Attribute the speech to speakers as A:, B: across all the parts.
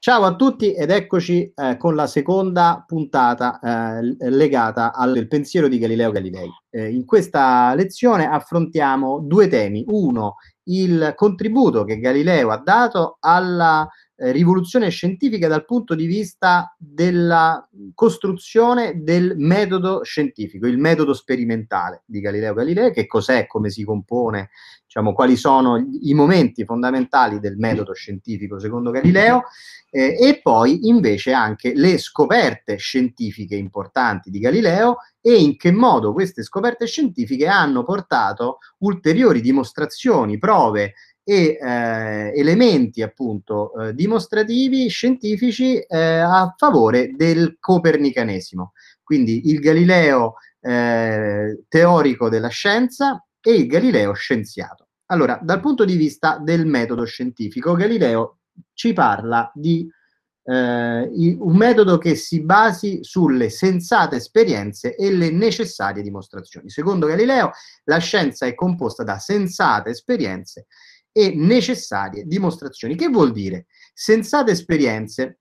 A: Ciao a tutti ed eccoci eh, con la seconda puntata eh, legata al pensiero di Galileo Galilei. Eh, in questa lezione affrontiamo due temi. Uno, il contributo che Galileo ha dato alla eh, rivoluzione scientifica dal punto di vista della costruzione del metodo scientifico, il metodo sperimentale di Galileo Galilei, che cos'è, come si compone, diciamo, quali sono i momenti fondamentali del metodo scientifico secondo Galileo, eh, e poi invece anche le scoperte scientifiche importanti di Galileo e in che modo queste scoperte scientifiche hanno portato ulteriori dimostrazioni, prove e eh, elementi appunto eh, dimostrativi scientifici eh, a favore del copernicanesimo. Quindi il Galileo eh, teorico della scienza e il Galileo scienziato. Allora, dal punto di vista del metodo scientifico, Galileo ci parla di eh, un metodo che si basi sulle sensate esperienze e le necessarie dimostrazioni. Secondo Galileo, la scienza è composta da sensate esperienze e necessarie dimostrazioni. Che vuol dire? Sensate esperienze.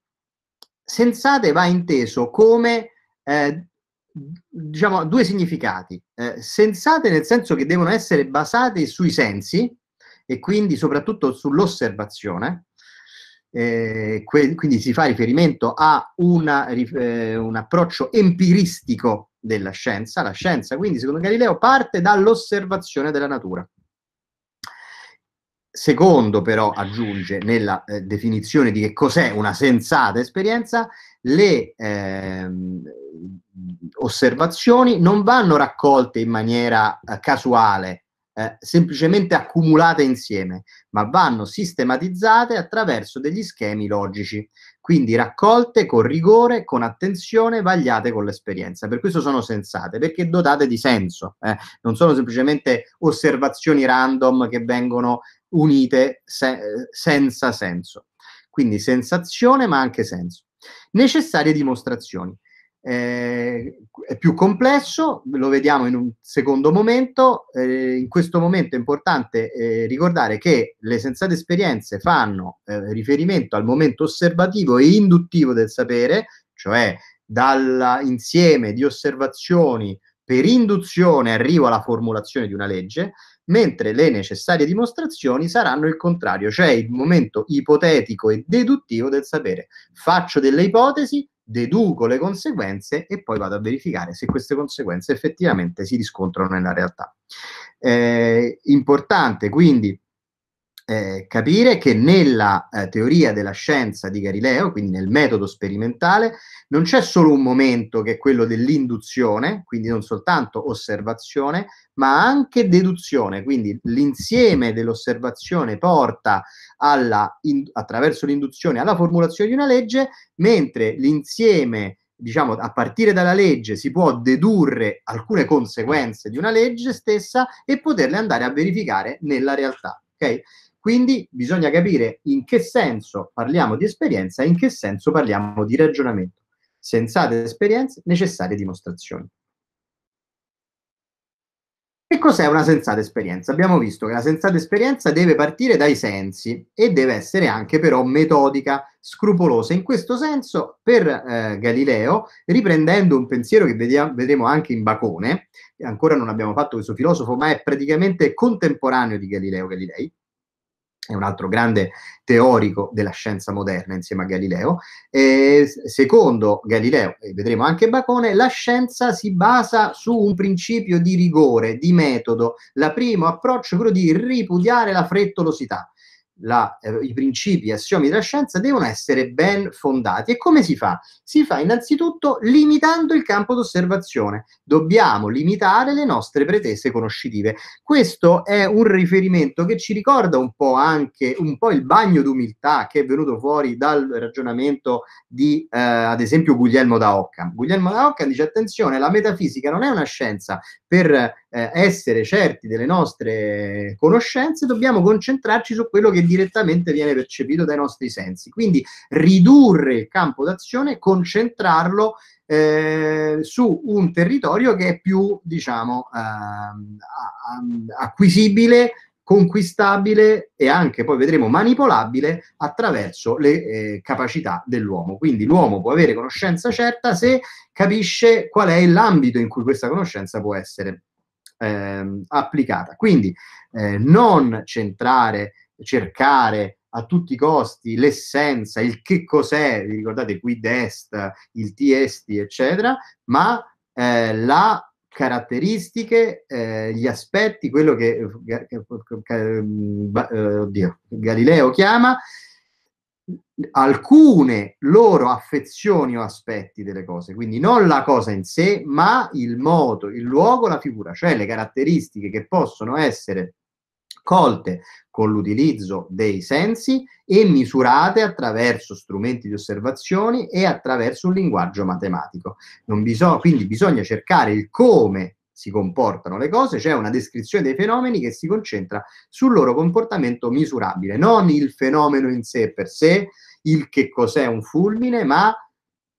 A: Sensate va inteso come eh, diciamo due significati. Eh, sensate nel senso che devono essere basate sui sensi e quindi soprattutto sull'osservazione. Eh, que- quindi si fa riferimento a una, eh, un approccio empiristico della scienza. La scienza, quindi, secondo Galileo, parte dall'osservazione della natura. Secondo però aggiunge nella eh, definizione di che cos'è una sensata esperienza, le eh, osservazioni non vanno raccolte in maniera eh, casuale, eh, semplicemente accumulate insieme, ma vanno sistematizzate attraverso degli schemi logici, quindi raccolte con rigore, con attenzione, vagliate con l'esperienza. Per questo sono sensate, perché dotate di senso, eh? non sono semplicemente osservazioni random che vengono unite se- senza senso. Quindi sensazione ma anche senso. Necessarie dimostrazioni. Eh, è più complesso, lo vediamo in un secondo momento. Eh, in questo momento è importante eh, ricordare che le sensate esperienze fanno eh, riferimento al momento osservativo e induttivo del sapere, cioè dall'insieme di osservazioni per induzione arrivo alla formulazione di una legge, mentre le necessarie dimostrazioni saranno il contrario, cioè il momento ipotetico e deduttivo del sapere. Faccio delle ipotesi, deduco le conseguenze e poi vado a verificare se queste conseguenze effettivamente si riscontrano nella realtà. Eh, importante quindi eh, capire che nella eh, teoria della scienza di Galileo, quindi nel metodo sperimentale, non c'è solo un momento che è quello dell'induzione, quindi non soltanto osservazione, ma anche deduzione, quindi l'insieme dell'osservazione porta alla, in, attraverso l'induzione alla formulazione di una legge, mentre l'insieme diciamo, a partire dalla legge si può dedurre alcune conseguenze di una legge stessa e poterle andare a verificare nella realtà. Okay? Quindi bisogna capire in che senso parliamo di esperienza e in che senso parliamo di ragionamento. Sensate esperienze, necessarie dimostrazioni. Che cos'è una sensata esperienza? Abbiamo visto che la sensata esperienza deve partire dai sensi e deve essere anche però metodica, scrupolosa. In questo senso, per eh, Galileo, riprendendo un pensiero che vediamo, vedremo anche in Bacone, ancora non abbiamo fatto questo filosofo, ma è praticamente contemporaneo di Galileo Galilei, è un altro grande teorico della scienza moderna insieme a Galileo. E secondo Galileo, e vedremo anche Bacone, la scienza si basa su un principio di rigore, di metodo. La primo approccio è quello di ripudiare la frettolosità la, eh, i principi e assiomi della scienza devono essere ben fondati. E come si fa? Si fa innanzitutto limitando il campo d'osservazione. Dobbiamo limitare le nostre pretese conoscitive. Questo è un riferimento che ci ricorda un po' anche un po' il bagno d'umiltà che è venuto fuori dal ragionamento di, eh, ad esempio, Guglielmo da Occam. Guglielmo da Occam dice: attenzione, la metafisica non è una scienza per eh, essere certi delle nostre conoscenze, dobbiamo concentrarci su quello che direttamente viene percepito dai nostri sensi. Quindi ridurre il campo d'azione, concentrarlo eh, su un territorio che è più, diciamo, eh, acquisibile, conquistabile e anche poi vedremo manipolabile attraverso le eh, capacità dell'uomo. Quindi l'uomo può avere conoscenza certa se capisce qual è l'ambito in cui questa conoscenza può essere eh, applicata. Quindi eh, non centrare, cercare a tutti i costi l'essenza, il che cos'è, vi ricordate qui d'est, il TST, eccetera, ma eh, la caratteristiche, eh, gli aspetti, quello che, eh, oddio, Galileo chiama alcune loro affezioni o aspetti delle cose, quindi non la cosa in sé, ma il modo, il luogo, la figura, cioè le caratteristiche che possono essere colte con l'utilizzo dei sensi e misurate attraverso strumenti di osservazione e attraverso un linguaggio matematico. Non Bisog- quindi bisogna cercare il come si comportano le cose, c'è cioè una descrizione dei fenomeni che si concentra sul loro comportamento misurabile, non il fenomeno in sé per sé, il che cos'è un fulmine, ma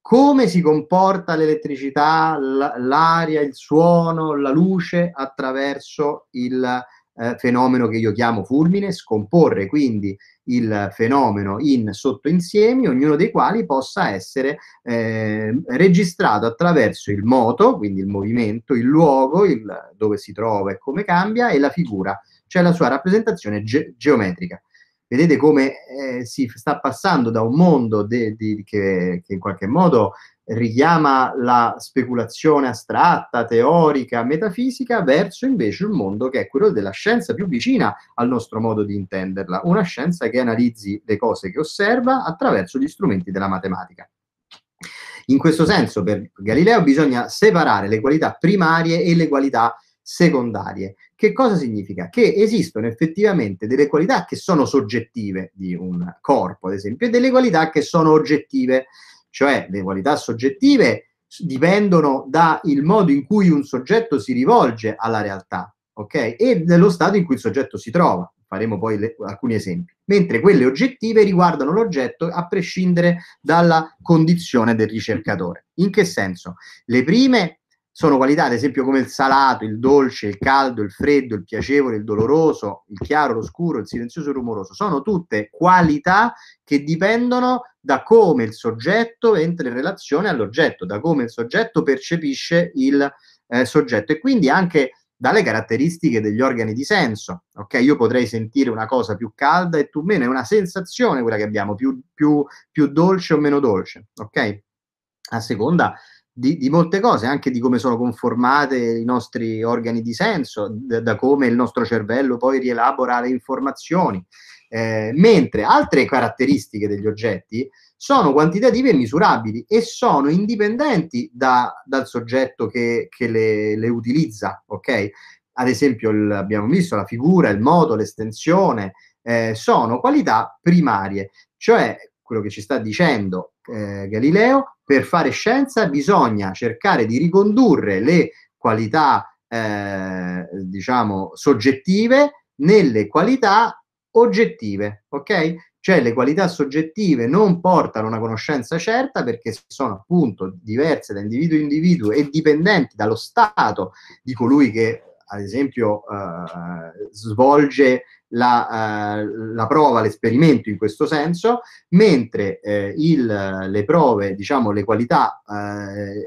A: come si comporta l'elettricità, l'aria, il suono, la luce attraverso il, eh, fenomeno che io chiamo fulmine, scomporre quindi il fenomeno in sottoinsiemi, ognuno dei quali possa essere eh, registrato attraverso il moto, quindi il movimento, il luogo, il, dove si trova e come cambia, e la figura, cioè la sua rappresentazione ge- geometrica. Vedete come eh, si sta passando da un mondo de- de- che, che, in qualche modo richiama la speculazione astratta, teorica, metafisica, verso invece un mondo che è quello della scienza più vicina al nostro modo di intenderla, una scienza che analizzi le cose che osserva attraverso gli strumenti della matematica. In questo senso, per Galileo bisogna separare le qualità primarie e le qualità secondarie. Che cosa significa? Che esistono effettivamente delle qualità che sono soggettive di un corpo, ad esempio, e delle qualità che sono oggettive cioè le qualità soggettive dipendono dal modo in cui un soggetto si rivolge alla realtà, ok? E dello stato in cui il soggetto si trova. Faremo poi le, alcuni esempi. Mentre quelle oggettive riguardano l'oggetto a prescindere dalla condizione del ricercatore. In che senso? Le prime sono qualità, ad esempio, come il salato, il dolce, il caldo, il freddo, il piacevole, il doloroso, il chiaro, lo scuro, il silenzioso, il rumoroso. Sono tutte qualità che dipendono da come il soggetto entra in relazione all'oggetto, da come il soggetto percepisce il eh, soggetto e quindi anche dalle caratteristiche degli organi di senso. Ok, io potrei sentire una cosa più calda e tu meno, è una sensazione quella che abbiamo, più, più, più dolce o meno dolce, ok? A seconda di, di, molte cose, anche di come sono conformate i nostri organi di senso, da, da come il nostro cervello poi rielabora le informazioni eh, mentre altre caratteristiche degli oggetti sono quantitative e misurabili e sono indipendenti da, dal soggetto che, che le, le, utilizza, ok? Ad esempio il, abbiamo visto la figura, il modo, l'estensione, eh, sono qualità primarie, cioè quello che ci sta dicendo eh, Galileo, per fare scienza bisogna cercare di ricondurre le qualità, eh, diciamo, soggettive nelle qualità oggettive, ok? Cioè le qualità soggettive non portano a una conoscenza certa perché sono appunto diverse da individuo in individuo e dipendenti dallo stato di colui che ad esempio eh, svolge la, eh, la prova, l'esperimento in questo senso, mentre eh, il, le prove, diciamo le qualità eh, eh,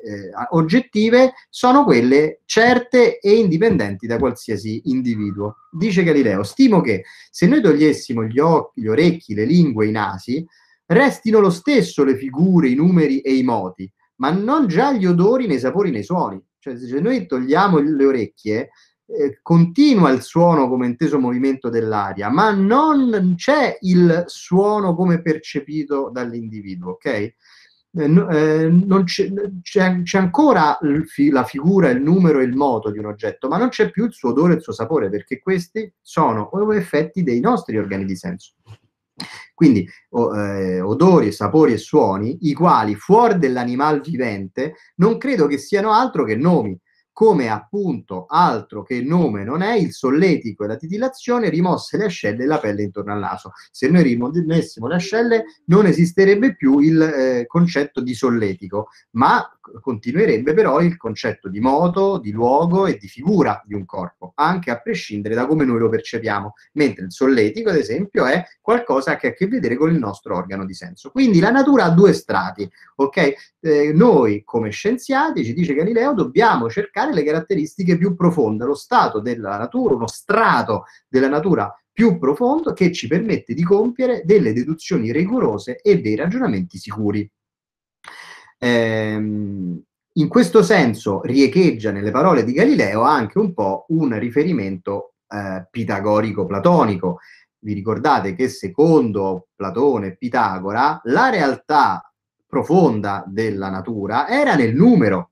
A: oggettive sono quelle certe e indipendenti da qualsiasi individuo. Dice Galileo, stimo che se noi togliessimo gli occhi, gli orecchi, le lingue, i nasi, restino lo stesso le figure, i numeri e i moti, ma non già gli odori, nei sapori, nei suoni. Cioè se noi togliamo le orecchie, eh, continua il suono come inteso movimento dell'aria, ma non c'è il suono come percepito dall'individuo, ok? Eh, eh c'è, c'è, ancora la figura, il numero e il moto di un oggetto, ma non c'è più il suo odore e il suo sapore, perché questi sono effetti dei nostri organi di senso. Quindi eh, odori, sapori e suoni, i quali fuori dell'animal vivente non credo che siano altro che nomi, come appunto altro che nome non è il solletico e la titillazione rimosse le ascelle e la pelle intorno al naso. Se noi rimuovessimo le ascelle non esisterebbe più il eh, concetto di solletico, ma continuerebbe però il concetto di moto, di luogo e di figura di un corpo, anche a prescindere da come noi lo percepiamo, mentre il solletico, ad esempio, è qualcosa che ha a che vedere con il nostro organo di senso. Quindi la natura ha due strati, ok? Eh, noi come scienziati, ci dice Galileo, dobbiamo cercare ricercare le caratteristiche più profonde, lo stato della natura, uno strato della natura più profondo che ci permette di compiere delle deduzioni rigorose e dei ragionamenti sicuri. Ehm, in questo senso riecheggia nelle parole di Galileo anche un po' un riferimento eh, pitagorico-platonico. Vi ricordate che secondo Platone e Pitagora la realtà profonda della natura era nel numero,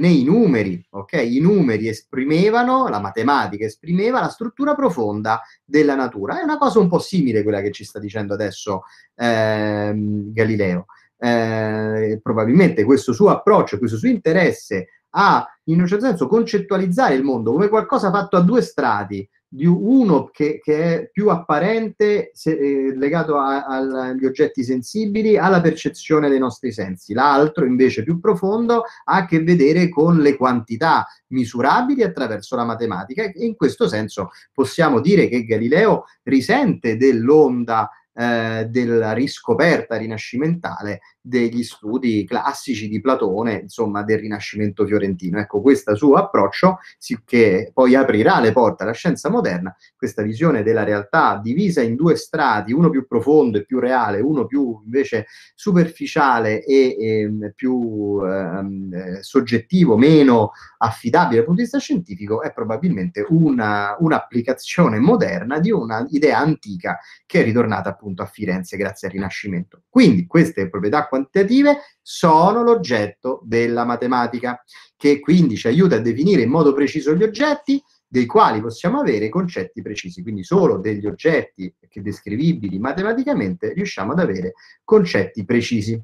A: nei numeri, ok? I numeri esprimevano, la matematica esprimeva la struttura profonda della natura. È una cosa un po' simile a quella che ci sta dicendo adesso eh, Galileo. Eh, probabilmente questo suo approccio, questo suo interesse a, in un certo senso, concettualizzare il mondo come qualcosa fatto a due strati, di uno che, che è più apparente se, eh, legato a, a, agli oggetti sensibili, alla percezione dei nostri sensi, l'altro invece più profondo ha a che vedere con le quantità misurabili attraverso la matematica e in questo senso possiamo dire che Galileo risente dell'onda eh, della riscoperta rinascimentale degli studi classici di Platone, insomma del Rinascimento fiorentino. Ecco, questo suo approccio sì, che poi aprirà le porte alla scienza moderna, questa visione della realtà divisa in due strati, uno più profondo e più reale, uno più invece superficiale e, e ehm, più eh, soggettivo, meno affidabile dal punto di vista scientifico, è probabilmente una, un'applicazione moderna di un'idea antica che è ritornata appunto a Firenze grazie al Rinascimento. Quindi queste proprietà quantitative sono l'oggetto della matematica, che quindi ci aiuta a definire in modo preciso gli oggetti dei quali possiamo avere concetti precisi, quindi solo degli oggetti che descrivibili matematicamente riusciamo ad avere concetti precisi,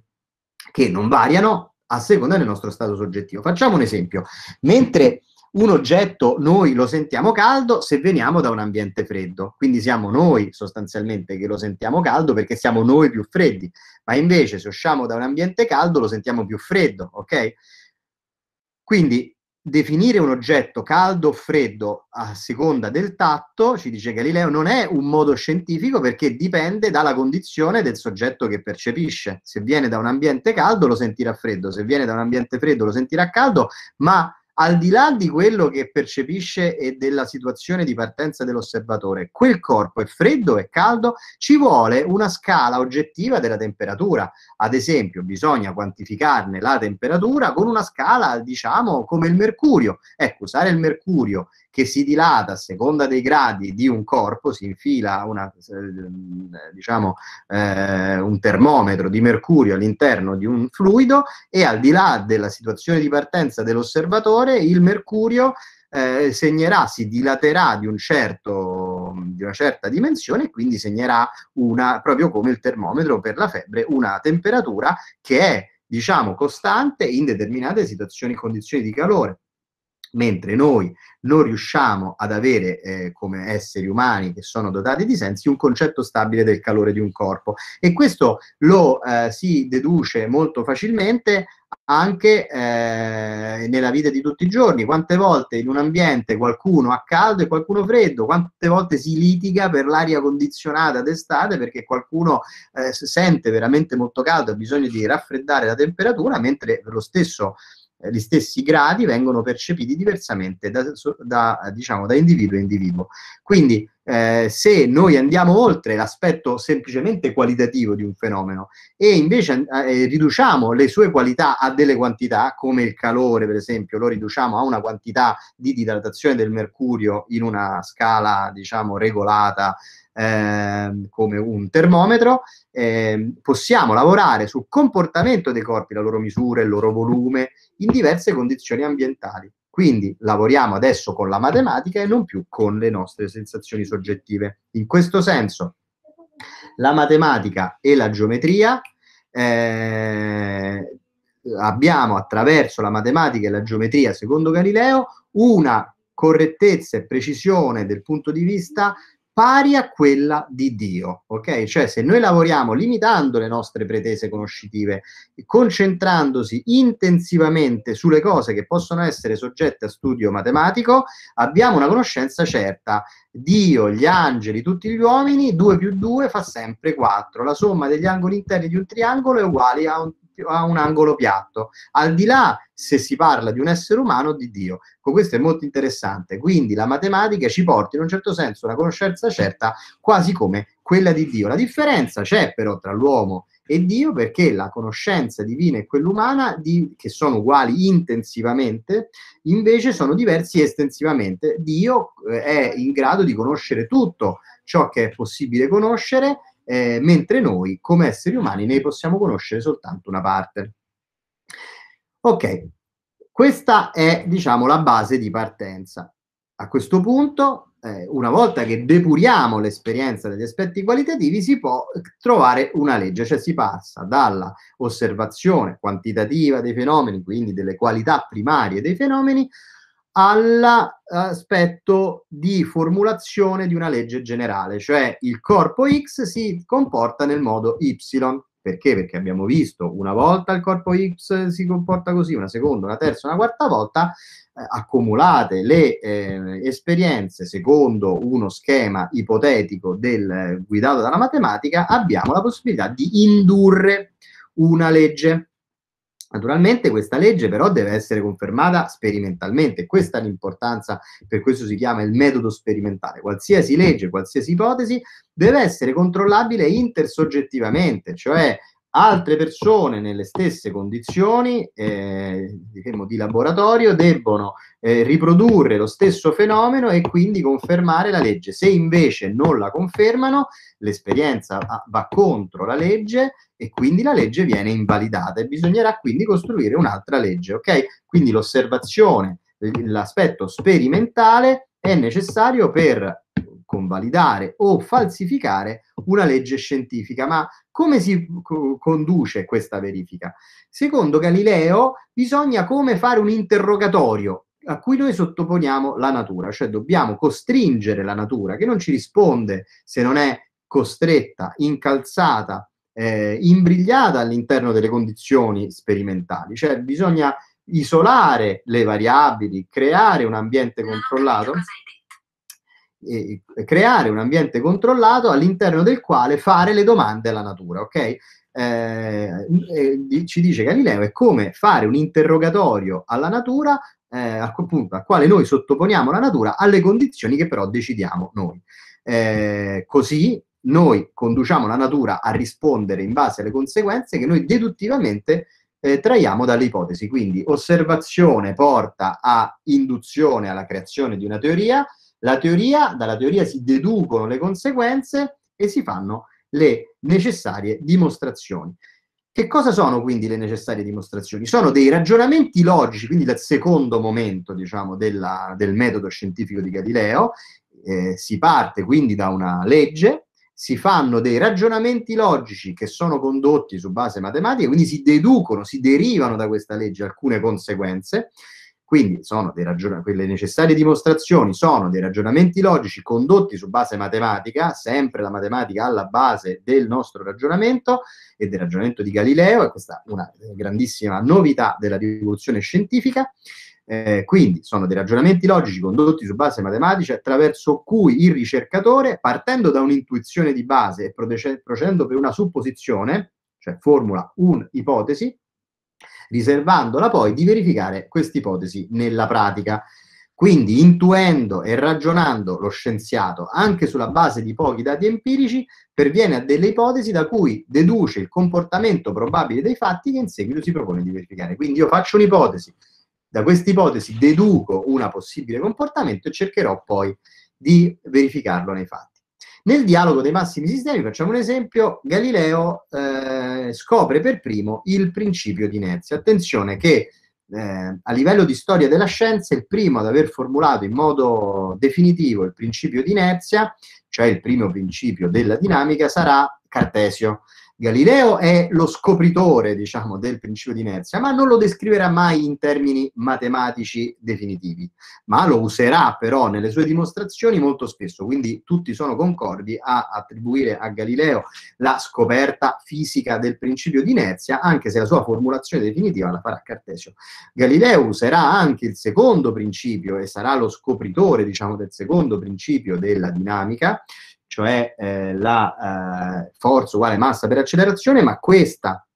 A: che non variano a seconda del nostro stato soggettivo. Facciamo un esempio. Mentre un oggetto noi lo sentiamo caldo se veniamo da un ambiente freddo, quindi siamo noi sostanzialmente che lo sentiamo caldo perché siamo noi più freddi, ma invece se usciamo da un ambiente caldo lo sentiamo più freddo, ok? Quindi definire un oggetto caldo o freddo a seconda del tatto, ci dice Galileo, non è un modo scientifico perché dipende dalla condizione del soggetto che percepisce. Se viene da un ambiente caldo lo sentirà freddo, se viene da un ambiente freddo lo sentirà caldo, ma al di là di quello che percepisce e della situazione di partenza dell'osservatore, quel corpo è freddo, è caldo, ci vuole una scala oggettiva della temperatura. Ad esempio, bisogna quantificarne la temperatura con una scala, diciamo, come il mercurio. Ecco, usare il mercurio che si dilata a seconda dei gradi di un corpo, si infila una, eh, diciamo, eh, un termometro di mercurio all'interno di un fluido e al di là della situazione di partenza dell'osservatore il mercurio eh, segnerà, si dilaterà di, un certo, di, una certa dimensione e quindi segnerà una, proprio come il termometro per la febbre, una temperatura che è diciamo costante in determinate situazioni, condizioni di calore mentre noi non riusciamo ad avere eh, come esseri umani che sono dotati di sensi un concetto stabile del calore di un corpo e questo lo eh, si deduce molto facilmente anche eh, nella vita di tutti i giorni, quante volte in un ambiente qualcuno ha caldo e qualcuno freddo, quante volte si litiga per l'aria condizionata d'estate perché qualcuno eh, sente veramente molto caldo e ha bisogno di raffreddare la temperatura, mentre lo stesso eh, gli stessi gradi vengono percepiti diversamente da, da, diciamo, da individuo a individuo. Quindi eh, se noi andiamo oltre l'aspetto semplicemente qualitativo di un fenomeno e invece eh, riduciamo le sue qualità a delle quantità, come il calore per esempio, lo riduciamo a una quantità di dilatazione del mercurio in una scala diciamo regolata Ehm, come un termometro, eh, possiamo lavorare sul comportamento dei corpi, la loro misura, il loro volume, in diverse condizioni ambientali. Quindi lavoriamo adesso con la matematica e non più con le nostre sensazioni soggettive. In questo senso, la matematica e la geometria eh, abbiamo attraverso la matematica e la geometria, secondo Galileo, una correttezza e precisione del punto di vista pari a quella di Dio, ok? Cioè se noi lavoriamo limitando le nostre pretese conoscitive, concentrandosi intensivamente sulle cose che possono essere soggette a studio matematico, abbiamo una conoscenza certa. Dio, gli angeli, tutti gli uomini, 2 più 2 fa sempre 4. La somma degli angoli interni di un triangolo è uguale a un a un angolo piatto, al di là se si parla di un essere umano o di Dio. Con questo è molto interessante. Quindi la matematica ci porta in un certo senso una conoscenza certa, quasi come quella di Dio. La differenza c'è però tra l'uomo e Dio perché la conoscenza divina e quella umana, di, che sono uguali intensivamente, invece sono diversi estensivamente. Dio eh, è in grado di conoscere tutto ciò che è possibile conoscere eh, mentre noi come esseri umani ne possiamo conoscere soltanto una parte. Ok, questa è diciamo la base di partenza. A questo punto, eh, una volta che depuriamo l'esperienza degli aspetti qualitativi, si può trovare una legge, cioè si passa dalla osservazione quantitativa dei fenomeni, quindi delle qualità primarie dei fenomeni, all'aspetto di formulazione di una legge generale, cioè il corpo X si comporta nel modo Y. Perché? Perché abbiamo visto una volta il corpo X si comporta così, una seconda, una terza, una quarta volta, eh, accumulate le eh, esperienze secondo uno schema ipotetico del, eh, guidato dalla matematica, abbiamo la possibilità di indurre una legge Naturalmente questa legge però deve essere confermata sperimentalmente, questa è l'importanza, per questo si chiama il metodo sperimentale. Qualsiasi legge, qualsiasi ipotesi deve essere controllabile intersoggettivamente, cioè altre persone nelle stesse condizioni eh, diciamo, di laboratorio debbono eh, riprodurre lo stesso fenomeno e quindi confermare la legge. Se invece non la confermano, l'esperienza ah, va contro la legge e quindi la legge viene invalidata e bisognerà quindi costruire un'altra legge, ok? Quindi l'osservazione, l'aspetto sperimentale è necessario per convalidare o falsificare una legge scientifica, ma come si conduce questa verifica? Secondo Galileo bisogna come fare un interrogatorio a cui noi sottoponiamo la natura, cioè dobbiamo costringere la natura che non ci risponde se non è costretta, incalzata, eh, imbrigliata all'interno delle condizioni sperimentali, cioè bisogna isolare le variabili, creare un ambiente controllato. No, eh, creare un ambiente controllato all'interno del quale fare le domande alla natura, ok? Eh, eh, ci dice Galileo è come fare un interrogatorio alla natura eh, a quel punto al quale noi sottoponiamo la natura alle condizioni che però decidiamo noi. Eh, così noi conduciamo la natura a rispondere in base alle conseguenze che noi deduttivamente eh, traiamo dalle ipotesi. Quindi osservazione porta a induzione alla creazione di una teoria, la teoria, dalla teoria si deducono le conseguenze e si fanno le necessarie dimostrazioni. Che cosa sono quindi le necessarie dimostrazioni? Sono dei ragionamenti logici, quindi dal secondo momento diciamo, della, del metodo scientifico di Galileo, eh, si parte quindi da una legge, si fanno dei ragionamenti logici che sono condotti su base matematica, quindi si deducono, si derivano da questa legge alcune conseguenze, quindi ragion- quelle necessarie dimostrazioni sono dei ragionamenti logici condotti su base matematica, sempre la matematica alla base del nostro ragionamento e del ragionamento di Galileo, e questa è una grandissima novità della rivoluzione scientifica. Eh, quindi sono dei ragionamenti logici condotti su base matematica attraverso cui il ricercatore, partendo da un'intuizione di base e procedendo per una supposizione, cioè formula un'ipotesi, riservandola poi di verificare questa ipotesi nella pratica. Quindi, intuendo e ragionando lo scienziato anche sulla base di pochi dati empirici, perviene a delle ipotesi da cui deduce il comportamento probabile dei fatti che in seguito si propone di verificare. Quindi io faccio un'ipotesi, da questa ipotesi deduco un possibile comportamento e cercherò poi di verificarlo nei fatti. Nel dialogo dei massimi sistemi, facciamo un esempio, Galileo eh, scopre per primo il principio di inerzia. Attenzione che eh, a livello di storia della scienza, il primo ad aver formulato in modo definitivo il principio di inerzia, cioè il primo principio della dinamica, sarà Cartesio. Galileo è lo scopritore, diciamo, del principio di inerzia, ma non lo descriverà mai in termini matematici definitivi, ma lo userà però nelle sue dimostrazioni molto spesso, quindi tutti sono concordi a attribuire a Galileo la scoperta fisica del principio di inerzia, anche se la sua formulazione definitiva la farà Cartesio. Galileo userà anche il secondo principio e sarà lo scopritore, diciamo, del secondo principio della dinamica, cioè eh, la eh, forza uguale massa per accelerazione, ma questa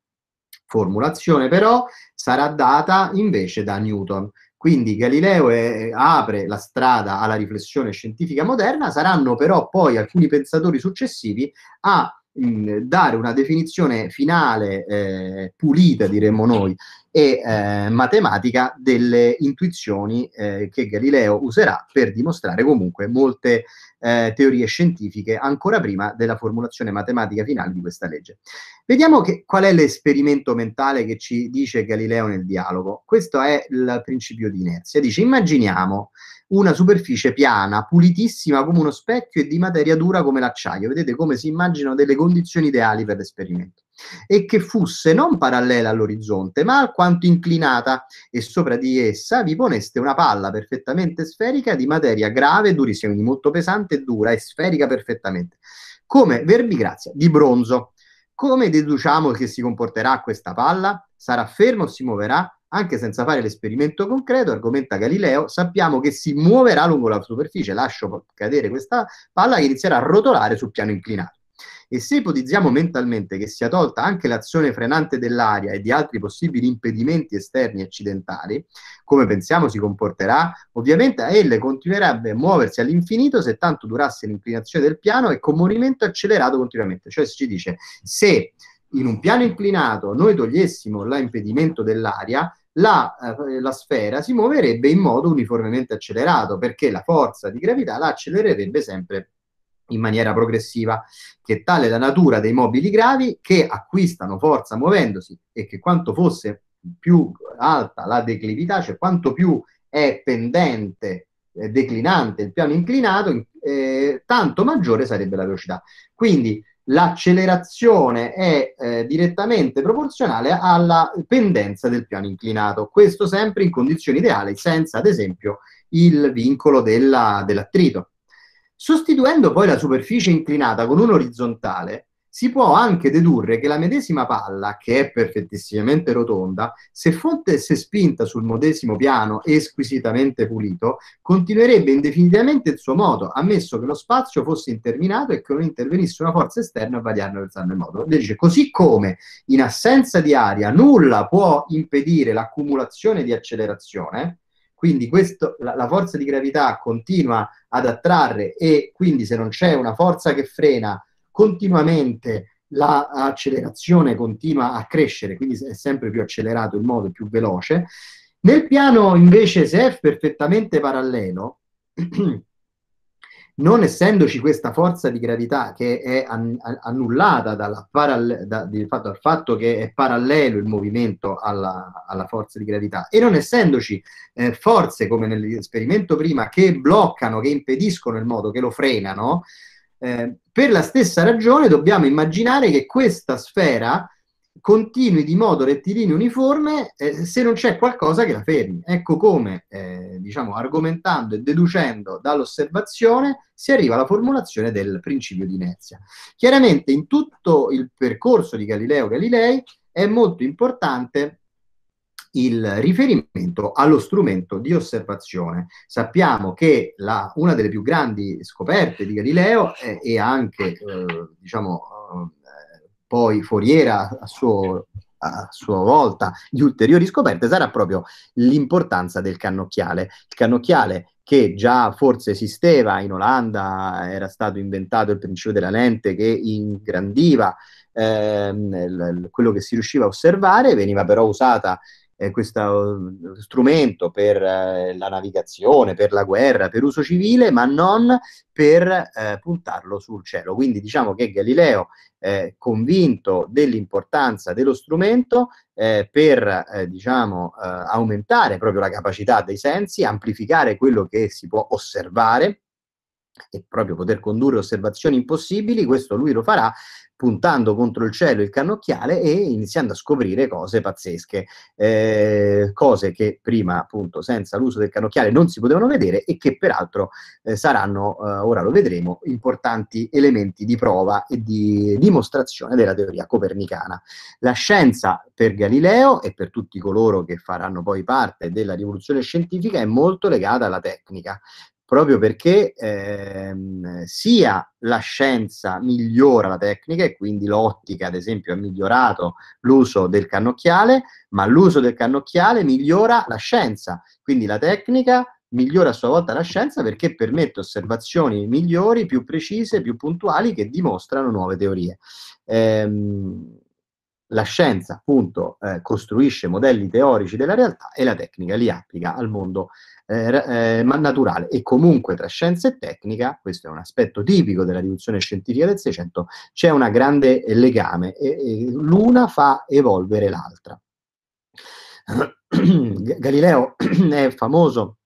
A: formulazione però sarà data invece da Newton. Quindi Galileo è, eh, apre la strada alla riflessione scientifica moderna, saranno però poi alcuni pensatori successivi a mm, dare una definizione finale, eh, pulita diremmo noi, e eh, matematica delle intuizioni eh, che Galileo userà per dimostrare comunque molte eh, teorie scientifiche ancora prima della formulazione matematica finale di questa legge. Vediamo che, qual è l'esperimento mentale che ci dice Galileo nel dialogo. Questo è il principio di inerzia. Dice, immaginiamo una superficie piana, pulitissima come uno specchio e di materia dura come l'acciaio. Vedete come si immaginano delle condizioni ideali per l'esperimento e che fosse non parallela all'orizzonte, ma alquanto inclinata, e sopra di essa vi poneste una palla perfettamente sferica di materia grave, durissima, quindi molto pesante e dura, e sferica perfettamente, come verbigrazia di bronzo. Come deduciamo che si comporterà questa palla? Sarà ferma o si muoverà? Anche senza fare l'esperimento concreto, argomenta Galileo, sappiamo che si muoverà lungo la superficie. Lascio cadere questa palla che inizierà a rotolare sul piano inclinato. E se ipotizziamo mentalmente che sia tolta anche l'azione frenante dell'aria e di altri possibili impedimenti esterni accidentali, come pensiamo si comporterà, ovviamente L continuerebbe a muoversi all'infinito se tanto durasse l'inclinazione del piano e con movimento accelerato continuamente. Cioè si ci dice, se in un piano inclinato noi togliessimo l'impedimento dell'aria, la, eh, la, sfera si muoverebbe in modo uniformemente accelerato perché la forza di gravità la accelererebbe sempre in maniera progressiva, che tale la natura dei mobili gravi che acquistano forza muovendosi e che quanto fosse più alta la declività, cioè quanto più è pendente, eh, declinante il piano inclinato, eh, tanto maggiore sarebbe la velocità. Quindi l'accelerazione è eh, direttamente proporzionale alla pendenza del piano inclinato. Questo sempre in condizioni ideali, senza ad esempio il vincolo della, dell'attrito. Sostituendo poi la superficie inclinata con una orizzontale, si può anche dedurre che la medesima palla, che è perfettissimamente rotonda, se fosse spinta sul medesimo piano e squisitamente pulito, continuerebbe indefinitamente il suo moto, ammesso che lo spazio fosse interminato e che non intervenisse una forza esterna a variarne versando il moto. Dice, così come in assenza di aria nulla può impedire l'accumulazione di accelerazione, quindi questo, la, la forza di gravità continua ad attrarre e quindi se non c'è una forza che frena continuamente l'accelerazione la continua a crescere, quindi è sempre più accelerato il modo, più veloce. Nel piano invece, se è perfettamente parallelo, non essendoci questa forza di gravità che è an- annullata dalla paral- da, fatto, dal fatto che è parallelo il movimento alla, alla forza di gravità e non essendoci eh, forze come nell'esperimento prima che bloccano, che impediscono il moto, che lo frenano, eh, per la stessa ragione dobbiamo immaginare che questa sfera continui di modo rettilineo uniforme eh, se non c'è qualcosa che la fermi. Ecco come, eh, diciamo, argomentando e deducendo dall'osservazione si arriva alla formulazione del principio di inerzia. Chiaramente in tutto il percorso di Galileo Galilei è molto importante il riferimento allo strumento di osservazione. Sappiamo che la, una delle più grandi scoperte di Galileo eh, e anche, eh, diciamo, eh, poi foriera a suo a sua volta di ulteriori scoperte sarà proprio l'importanza del cannocchiale. Il cannocchiale che già forse esisteva in Olanda, era stato inventato il principio della lente che ingrandiva ehm, l- quello che si riusciva a osservare, veniva però usata eh, questo mm, strumento per eh, la navigazione, per la guerra, per uso civile, ma non per eh, puntarlo sul cielo. Quindi diciamo che Galileo, eh, convinto dell'importanza dello strumento eh, per eh, diciamo, aumentare proprio la capacità dei sensi, amplificare quello che si può osservare, e proprio poter condurre osservazioni impossibili, questo lui lo farà puntando contro il cielo il cannocchiale e iniziando a scoprire cose pazzesche, eh, cose che prima appunto senza l'uso del cannocchiale non si potevano vedere e che peraltro eh, saranno, eh, ora lo vedremo, importanti elementi di prova e di dimostrazione della teoria copernicana. La scienza per Galileo e per tutti coloro che faranno poi parte della rivoluzione scientifica è molto legata alla tecnica, proprio perché ehm, sia la scienza migliora la tecnica e quindi l'ottica, ad esempio, ha migliorato l'uso del cannocchiale, ma l'uso del cannocchiale migliora la scienza, quindi la tecnica migliora a sua volta la scienza perché permette osservazioni migliori, più precise, più puntuali che dimostrano nuove teorie. Ehm, la scienza appunto eh, costruisce modelli teorici della realtà e la tecnica li applica al mondo eh, eh, ma naturale e comunque tra scienza e tecnica, questo è un aspetto tipico della rivoluzione scientifica del Seicento, c'è un grande eh, legame e, e l'una fa evolvere l'altra. Galileo è famoso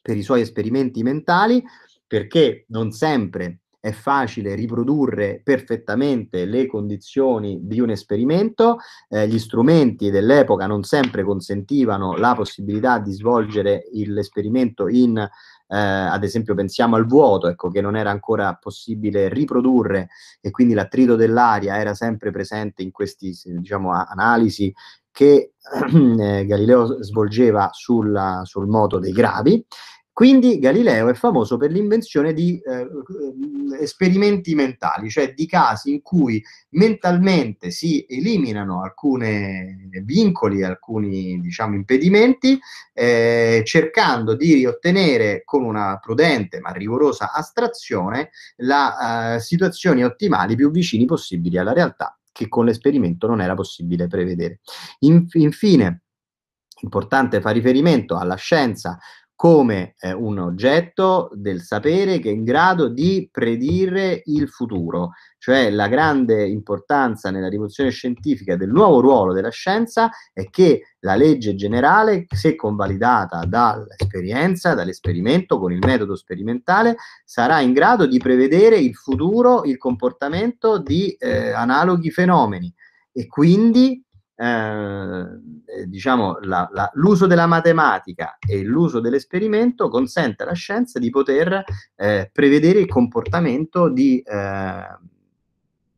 A: per i suoi esperimenti mentali perché non sempre è facile riprodurre perfettamente le condizioni di un esperimento, eh, gli strumenti dell'epoca non sempre consentivano la possibilità di svolgere l'esperimento in, eh, ad esempio pensiamo al vuoto, ecco, che non era ancora possibile riprodurre e quindi l'attrito dell'aria era sempre presente in questi diciamo, analisi che eh, Galileo svolgeva sulla, sul moto dei gravi quindi Galileo è famoso per l'invenzione di eh, eh, esperimenti mentali, cioè di casi in cui mentalmente si eliminano alcuni vincoli, alcuni diciamo, impedimenti, eh, cercando di ottenere con una prudente ma rigorosa astrazione le eh, situazioni ottimali più vicini possibili alla realtà, che con l'esperimento non era possibile prevedere. In, infine, importante fare riferimento alla scienza come eh, un oggetto del sapere che è in grado di predire il futuro, cioè la grande importanza nella rivoluzione scientifica del nuovo ruolo della scienza è che la legge generale, se convalidata dall'esperienza, dall'esperimento, con il metodo sperimentale, sarà in grado di prevedere il futuro, il comportamento di eh, analoghi fenomeni e quindi Ehm, eh, diciamo, l'uso della matematica e l'uso dell'esperimento consente alla scienza di poter eh, prevedere il comportamento di eh,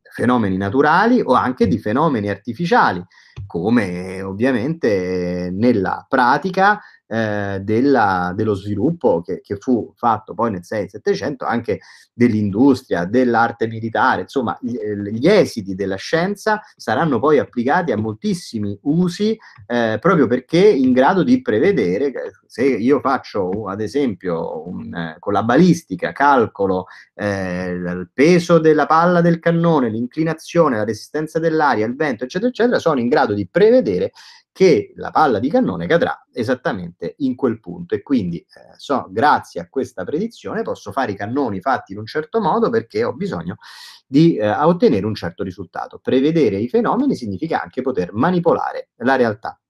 A: fenomeni naturali o anche di fenomeni artificiali, come ovviamente nella pratica eh, della, dello sviluppo che, che, fu fatto poi nel 6 700 anche dell'industria, dell'arte militare, insomma eh, gli, esiti della scienza saranno poi applicati a moltissimi usi eh, proprio perché in grado di prevedere, se io faccio ad esempio un, eh, con la balistica calcolo eh, il peso della palla del cannone, l'inclinazione, la resistenza dell'aria, il vento eccetera eccetera, sono in grado di prevedere che la palla di cannone cadrà esattamente in quel punto e quindi eh, so, grazie a questa predizione posso fare i cannoni fatti in un certo modo perché ho bisogno di eh, ottenere un certo risultato. Prevedere i fenomeni significa anche poter manipolare la realtà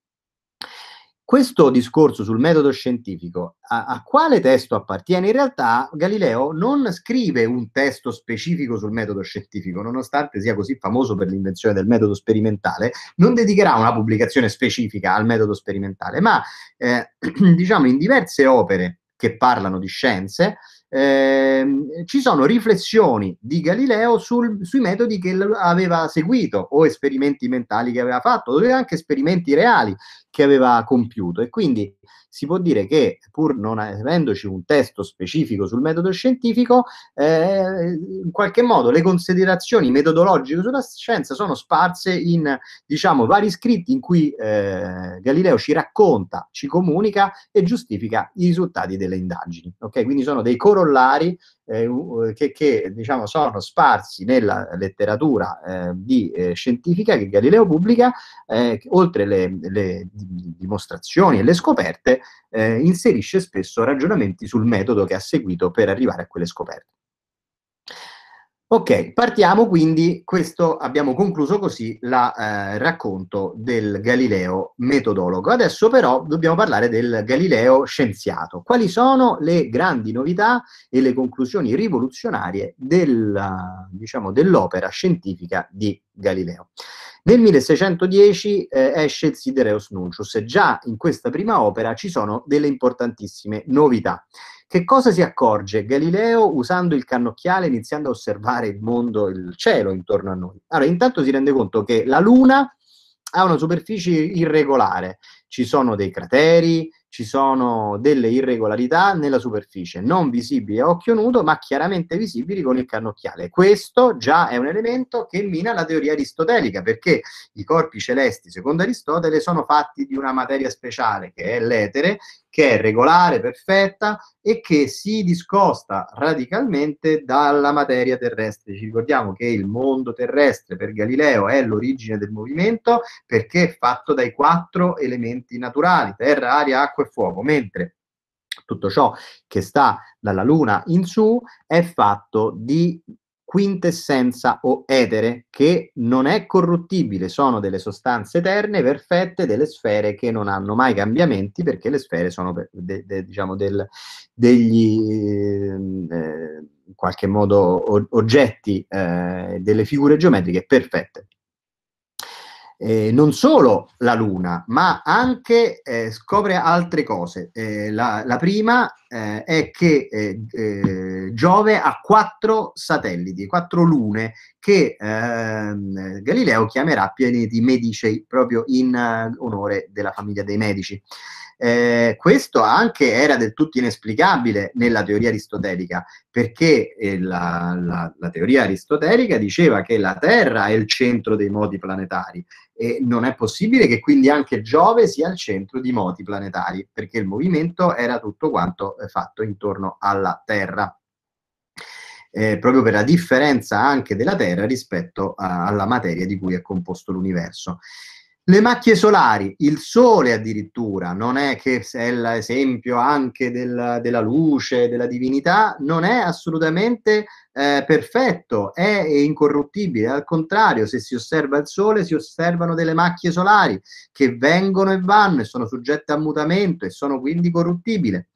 A: questo discorso sul metodo scientifico a, a, quale testo appartiene? In realtà Galileo non scrive un testo specifico sul metodo scientifico, nonostante sia così famoso per l'invenzione del metodo sperimentale, non dedicherà una pubblicazione specifica al metodo sperimentale, ma eh, diciamo in diverse opere che parlano di scienze eh, ci sono riflessioni di Galileo sul, sui metodi che aveva seguito o esperimenti mentali che aveva fatto, o anche esperimenti reali che aveva compiuto e quindi si può dire che pur non avendoci un testo specifico sul metodo scientifico, eh, in qualche modo le considerazioni metodologiche sulla scienza sono sparse in diciamo, vari scritti in cui eh, Galileo ci racconta, ci comunica e giustifica i risultati delle indagini. Okay? Quindi sono dei corollari eh, che, che diciamo, sono sparsi nella letteratura eh, di, eh, scientifica che Galileo pubblica, oltre le, le dimostrazioni e le scoperte, eh, inserisce spesso ragionamenti sul metodo che ha seguito per arrivare a quelle scoperte. Ok, partiamo quindi, questo abbiamo concluso così la eh, racconto del Galileo metodologo. Adesso però dobbiamo parlare del Galileo scienziato. Quali sono le grandi novità e le conclusioni rivoluzionarie del, diciamo, dell'opera scientifica di Galileo? Nel 1610 eh, esce il Sidereus Nuncius e già in questa prima opera ci sono delle importantissime novità. Che cosa si accorge Galileo usando il cannocchiale iniziando a osservare il mondo, il cielo intorno a noi? Allora, intanto si rende conto che la Luna ha una superficie irregolare, ci sono dei crateri, ci sono delle irregolarità nella superficie, non visibili a occhio nudo, ma chiaramente visibili con il cannocchiale. Questo già è un elemento che mina la teoria aristotelica, perché i corpi celesti, secondo Aristotele, sono fatti di una materia speciale che è l'etere che è regolare, perfetta e che si discosta radicalmente dalla materia terrestre. Ci ricordiamo che il mondo terrestre per Galileo è l'origine del movimento perché è fatto dai quattro elementi naturali, terra, aria, acqua e fuoco, mentre tutto ciò che sta dalla Luna in su è fatto di quintessenza o etere che non è corruttibile, sono delle sostanze eterne, perfette, delle sfere che non hanno mai cambiamenti perché le sfere sono de, de, diciamo del, degli ehm, eh, in qualche modo o, oggetti, eh, delle figure geometriche perfette. Eh, non solo la Luna, ma anche eh, scopre altre cose. Eh, la, la prima eh, è che eh, eh, Giove ha quattro satelliti, quattro lune che ehm, Galileo chiamerà pianeti Medicei proprio in uh, onore della famiglia dei Medici. Eh, questo anche era del tutto inesplicabile nella teoria aristotelica, perché eh, la, la, la, teoria aristotelica diceva che la Terra è il centro dei modi planetari e non è possibile che quindi anche Giove sia al centro di moti planetari, perché il movimento era tutto quanto eh, fatto intorno alla Terra. Eh, proprio per la differenza anche della Terra rispetto a, eh, alla materia di cui è composto l'universo. Le macchie solari, il sole addirittura, non è che è l'esempio anche del, della luce, della divinità, non è assolutamente eh, perfetto, è incorruttibile. Al contrario, se si osserva il sole, si osservano delle macchie solari che vengono e vanno e sono soggette a mutamento e sono quindi corruttibili.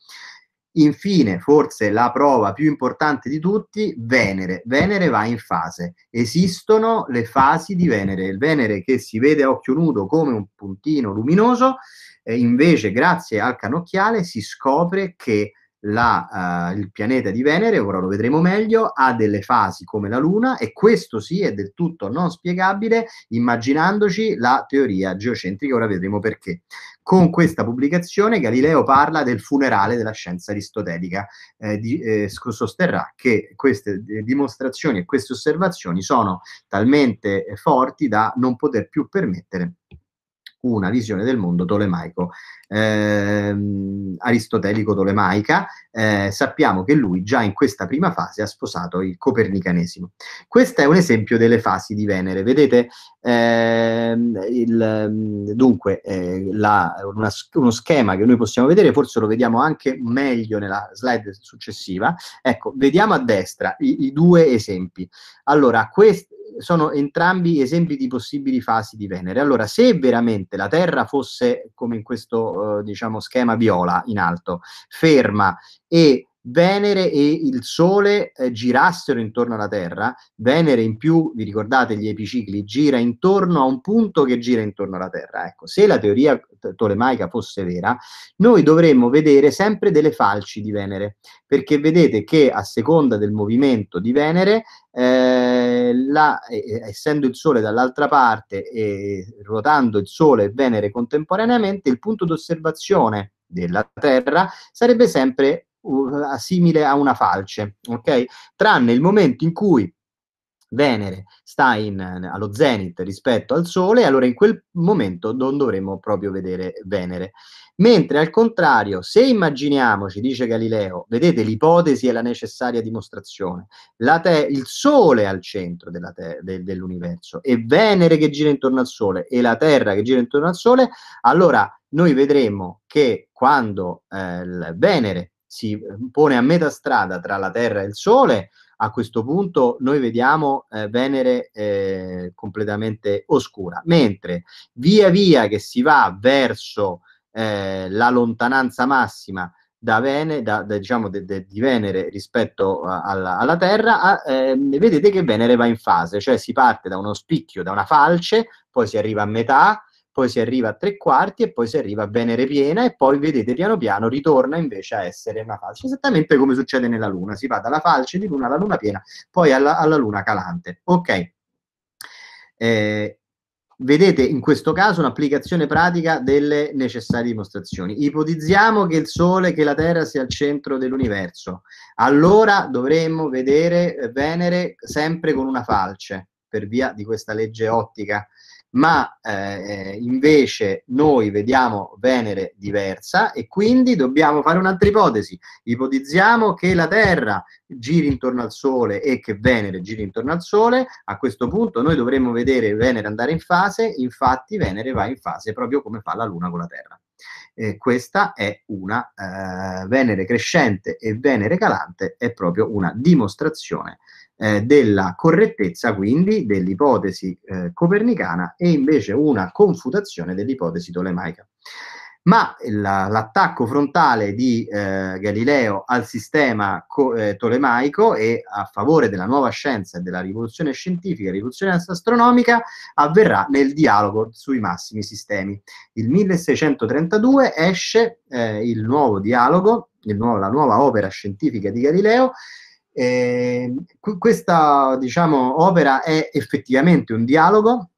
A: Infine, forse la prova più importante di tutti, Venere. Venere va in fase. Esistono le fasi di Venere. Il Venere che si vede a occhio nudo come un puntino luminoso, eh, invece grazie al cannocchiale si scopre che la, uh, il pianeta di Venere, ora lo vedremo meglio, ha delle fasi come la Luna e questo sì è del tutto non spiegabile immaginandoci la teoria geocentrica, ora vedremo perché. Con questa pubblicazione Galileo parla del funerale della scienza aristotelica, eh, di, eh, sosterrà che queste eh, dimostrazioni e queste osservazioni sono talmente eh, forti da non poter più permettere una visione del mondo tolemaico, ehm, aristotelico-tolemaica. Eh, sappiamo che lui già in questa prima fase ha sposato il copernicanesimo. Questo è un esempio delle fasi di Venere. Vedete, ehm, il, mm, dunque, eh, la, una, uno schema che noi possiamo vedere, forse lo vediamo anche meglio nella slide successiva. Ecco, vediamo a destra i, i due esempi. Allora, questo sono entrambi esempi di possibili fasi di Venere. Allora, se veramente la Terra fosse, come in questo eh, diciamo, schema viola in alto, ferma e Venere e il Sole eh, girassero intorno alla Terra, Venere in più, vi ricordate gli epicicli, gira intorno a un punto che gira intorno alla Terra. Ecco, se la teoria tolemaica fosse vera, noi dovremmo vedere sempre delle falci di Venere, perché vedete che a seconda del movimento di Venere, eh, la, eh, essendo il Sole dall'altra parte e ruotando il Sole e Venere contemporaneamente, il punto d'osservazione della Terra sarebbe sempre uh, simile a una falce, ok? Tranne il momento in cui Venere sta in, allo zenit rispetto al Sole, allora in quel momento non dovremmo proprio vedere Venere. Mentre al contrario, se immaginiamoci, dice Galileo, vedete l'ipotesi è la necessaria dimostrazione, te- il Sole è al centro te- de- dell'universo e Venere che gira intorno al Sole e la Terra che gira intorno al Sole, allora noi vedremo che quando eh, Venere si ehm, pone a metà strada tra la Terra e il Sole, a questo punto noi vediamo eh, Venere eh, completamente oscura, mentre via via che si va verso eh, la lontananza massima da Venere, da, da, diciamo de, de, di Venere rispetto alla, alla Terra, a, ehm, vedete che Venere va in fase, cioè si parte da uno spicchio, da una falce, poi si arriva a metà, poi si arriva a tre quarti e poi si arriva a Venere piena e poi vedete piano piano ritorna invece a essere una falce, esattamente come succede nella Luna, si va dalla falce di Luna alla Luna piena, poi alla, alla Luna calante. Ok. Eh, vedete in questo caso un'applicazione pratica delle necessarie dimostrazioni. Ipotizziamo che il Sole, che la Terra sia al centro dell'universo, allora dovremmo vedere eh, Venere sempre con una falce per via di questa legge ottica ma eh, eh, invece noi vediamo Venere diversa e quindi dobbiamo fare un'altra ipotesi. Ipotizziamo che la Terra giri intorno al Sole e che Venere giri intorno al Sole, a questo punto noi dovremmo vedere Venere andare in fase, infatti Venere va in fase proprio come fa la Luna con la Terra. Eh, questa è una eh, Venere crescente e Venere calante, è proprio una dimostrazione eh, della correttezza quindi dell'ipotesi eh, copernicana e invece una confutazione dell'ipotesi tolemaica ma la, l'attacco frontale di eh, Galileo al sistema co- eh, tolemaico e a favore della nuova scienza e della rivoluzione scientifica e rivoluzione astronomica avverrà nel dialogo sui massimi sistemi. Il 1632 esce eh, il nuovo dialogo, il nuovo, la nuova opera scientifica di Galileo, eh, questa diciamo, opera è effettivamente un dialogo,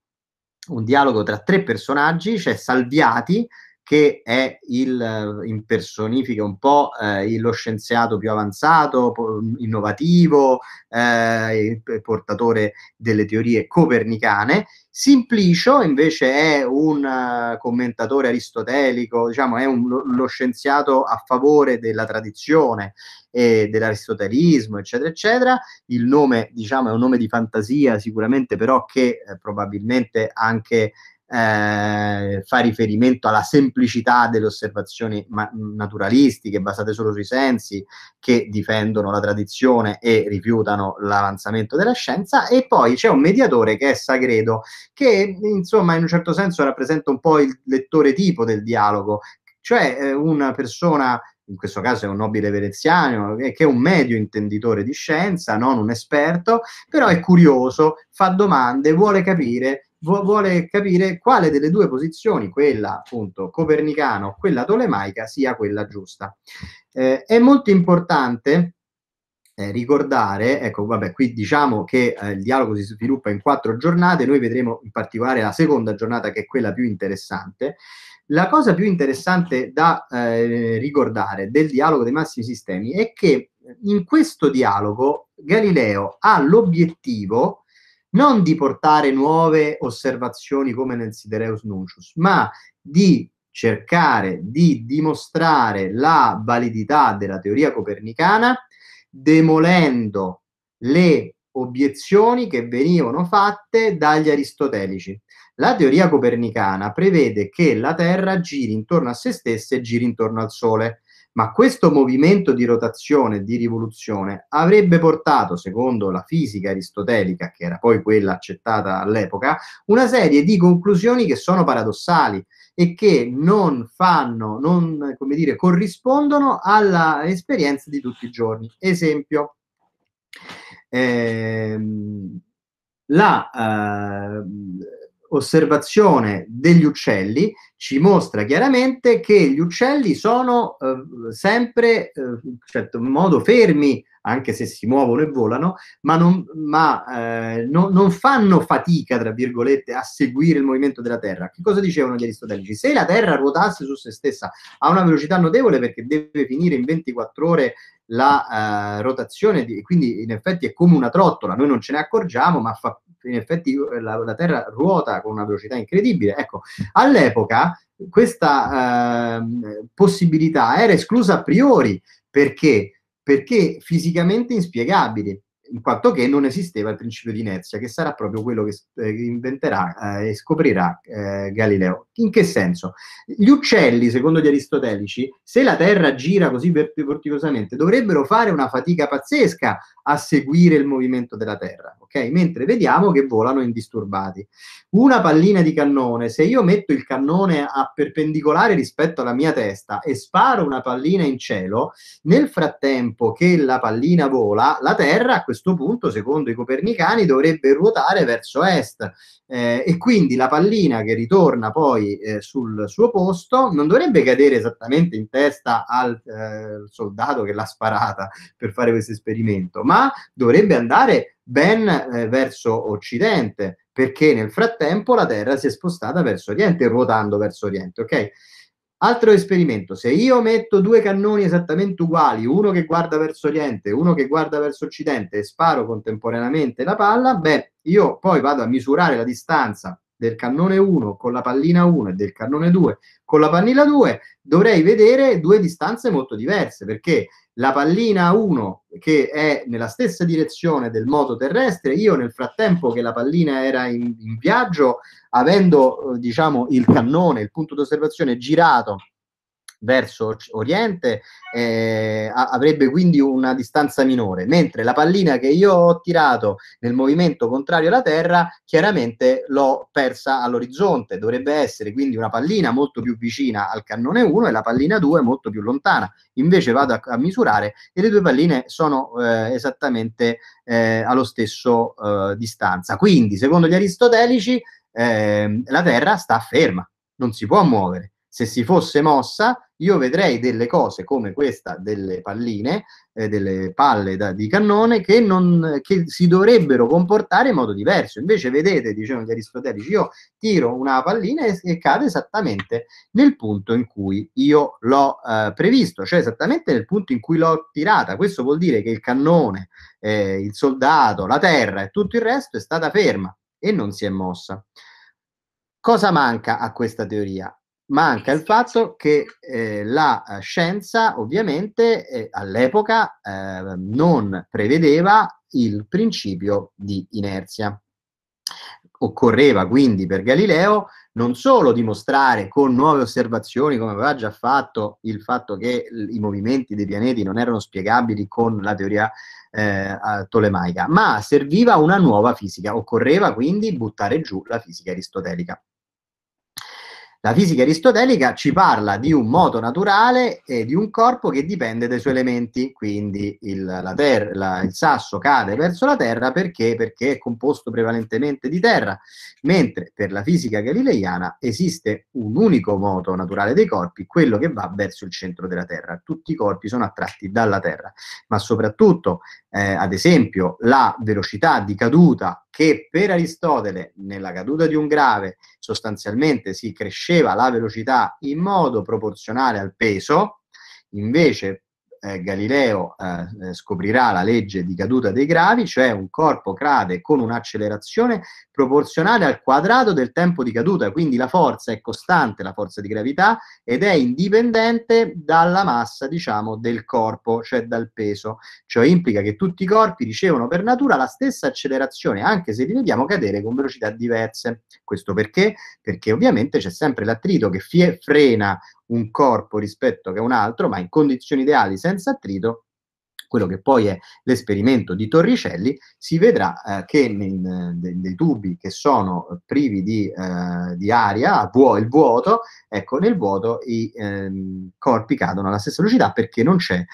A: un dialogo tra tre personaggi, cioè Salviati che è il, eh, impersonifica un po' eh, lo scienziato più avanzato, innovativo, eh, portatore delle teorie copernicane. Simplicio invece è un eh, commentatore aristotelico, diciamo è un, lo scienziato a favore della tradizione e dell'aristotelismo, eccetera, eccetera. Il nome, diciamo, è un nome di fantasia sicuramente, però che eh, probabilmente anche eh, fa riferimento alla semplicità delle osservazioni ma- naturalistiche basate solo sui sensi che difendono la tradizione e rifiutano l'avanzamento della scienza e poi c'è un mediatore che è Sagredo che insomma in un certo senso rappresenta un po' il lettore tipo del dialogo cioè eh, una persona in questo caso è un nobile veneziano, eh, che è un medio intenditore di scienza, non un esperto, però è curioso, fa domande, vuole capire vuole capire quale delle due posizioni, quella appunto copernicana o quella tolemaica, sia quella giusta. Eh, è molto importante eh, ricordare, ecco, vabbè, qui diciamo che eh, il dialogo si sviluppa in quattro giornate, noi vedremo in particolare la seconda giornata che è quella più interessante. La cosa più interessante da eh, ricordare del dialogo dei massimi sistemi è che eh, in questo dialogo Galileo ha l'obiettivo non di portare nuove osservazioni come nel Sidereus Nuncius, ma di cercare di dimostrare la validità della teoria copernicana demolendo le obiezioni che venivano fatte dagli aristotelici. La teoria copernicana prevede che la Terra giri intorno a se stessa e giri intorno al Sole. Ma questo movimento di rotazione, di rivoluzione, avrebbe portato, secondo la fisica aristotelica, che era poi quella accettata all'epoca, una serie di conclusioni che sono paradossali e che non fanno, non, come dire, corrispondono all'esperienza di tutti i giorni. Esempio, ehm, la... Eh, osservazione degli uccelli ci mostra chiaramente che gli uccelli sono eh, sempre eh, in certo modo fermi, anche se si muovono e volano, ma, non, ma eh, no, non, fanno fatica, tra virgolette, a seguire il movimento della Terra. Che cosa dicevano gli aristotelici? Se la Terra ruotasse su se stessa a una velocità notevole, perché deve finire in 24 ore la eh, rotazione, di, quindi in effetti è come una trottola, noi non ce ne accorgiamo, ma fa in effetti eh, la, la Terra ruota con una velocità incredibile. Ecco, all'epoca questa eh, possibilità era esclusa a priori perché? perché fisicamente inspiegabile, in quanto che non esisteva il principio di inerzia, che sarà proprio quello che eh, inventerà eh, e scoprirà eh, Galileo. In che senso? Gli uccelli, secondo gli aristotelici, se la Terra gira così vorticosamente, dovrebbero fare una fatica pazzesca a seguire il movimento della Terra, ok? Mentre vediamo che volano indisturbati. Una pallina di cannone, se io metto il cannone a perpendicolare rispetto alla mia testa e sparo una pallina in cielo, nel frattempo che la pallina vola, la Terra a questo punto, secondo i copernicani, dovrebbe ruotare verso est eh, e quindi la pallina che ritorna poi eh, sul suo posto non dovrebbe cadere esattamente in testa al eh, soldato che l'ha sparata per fare questo esperimento, ma ma dovrebbe andare ben eh, verso occidente, perché nel frattempo la Terra si è spostata verso oriente, ruotando verso oriente, ok? Altro esperimento, se io metto due cannoni esattamente uguali, uno che guarda verso oriente, uno che guarda verso occidente e sparo contemporaneamente la palla, beh, io poi vado a misurare la distanza del cannone 1 con la pallina 1 e del cannone 2 con la pallina 2, dovrei vedere due distanze molto diverse, perché la pallina 1 che è nella stessa direzione del moto terrestre, io nel frattempo che la pallina era in, in viaggio, avendo eh, diciamo, il cannone, il punto d'osservazione girato verso oriente eh, avrebbe quindi una distanza minore, mentre la pallina che io ho tirato nel movimento contrario alla Terra chiaramente l'ho persa all'orizzonte, dovrebbe essere quindi una pallina molto più vicina al cannone 1 e la pallina 2 molto più lontana, invece vado a, a misurare e le due palline sono eh, esattamente eh, allo stesso eh, distanza. Quindi, secondo gli aristotelici, ehm, la Terra sta ferma, non si può muovere se si fosse mossa io vedrei delle cose come questa, delle palline, eh, delle palle da, di cannone, che, non, che, si dovrebbero comportare in modo diverso. Invece vedete, dicevano gli aristotelici, io tiro una pallina e, e cade esattamente nel punto in cui io l'ho eh, previsto, cioè esattamente nel punto in cui l'ho tirata. Questo vuol dire che il cannone, eh, il soldato, la terra e tutto il resto è stata ferma e non si è mossa. Cosa manca a questa teoria? manca il fatto che eh, la eh, scienza ovviamente eh, all'epoca eh, non prevedeva il principio di inerzia. Occorreva quindi per Galileo non solo dimostrare con nuove osservazioni, come aveva già fatto, il fatto che i movimenti dei pianeti non erano spiegabili con la teoria eh, tolemaica, ma serviva una nuova fisica, occorreva quindi buttare giù la fisica aristotelica. La fisica aristotelica ci parla di un moto naturale e di un corpo che dipende dai suoi elementi, quindi il, la ter- la, il sasso cade verso la terra perché? perché è composto prevalentemente di terra, mentre per la fisica galileiana esiste un unico moto naturale dei corpi, quello che va verso il centro della terra. Tutti i corpi sono attratti dalla terra, ma soprattutto, eh, ad esempio, la velocità di caduta che per Aristotele nella caduta di un grave sostanzialmente si cresceva la velocità in modo proporzionale al peso, invece eh, Galileo eh, eh, scoprirà la legge di caduta dei gravi, cioè un corpo cade con un'accelerazione proporzionale al quadrato del tempo di caduta, quindi la forza è costante, la forza di gravità, ed è indipendente dalla massa, diciamo, del corpo, cioè dal peso. Ciò implica che tutti i corpi ricevono per natura la stessa accelerazione, anche se li vediamo cadere con velocità diverse. Questo perché? Perché ovviamente c'è sempre l'attrito che fie- frena un corpo rispetto che un altro, ma in condizioni ideali senza attrito, quello che poi è l'esperimento di Torricelli, si vedrà eh, che nei, nei, eh, nei, tubi che sono privi di, eh, di aria, vuo, il vuoto, ecco, nel vuoto i eh, corpi cadono alla stessa velocità perché non c'è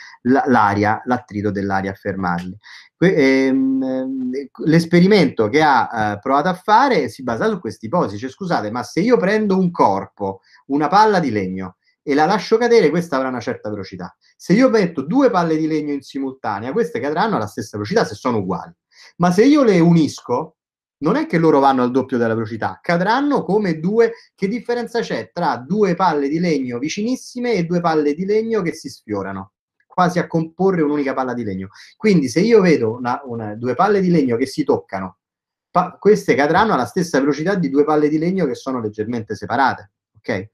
A: l'aria, l'attrito dell'aria a fermarli. Ehm, ehm, l'esperimento che ha eh, provato a fare si basa su questa ipotesi, cioè, scusate, ma se io prendo un corpo, una palla di legno, e la lascio cadere, questa avrà una certa velocità. Se io metto due palle di legno in simultanea, queste cadranno alla stessa velocità se sono uguali. Ma se io le unisco, non è che loro vanno al doppio della velocità, cadranno come due. Che differenza c'è tra due palle di legno vicinissime e due palle di legno che si sfiorano? Quasi a comporre un'unica palla di legno. Quindi, se io vedo una, una, due palle di legno che si toccano, pa- queste cadranno alla stessa velocità di due palle di legno che sono leggermente separate. Ok?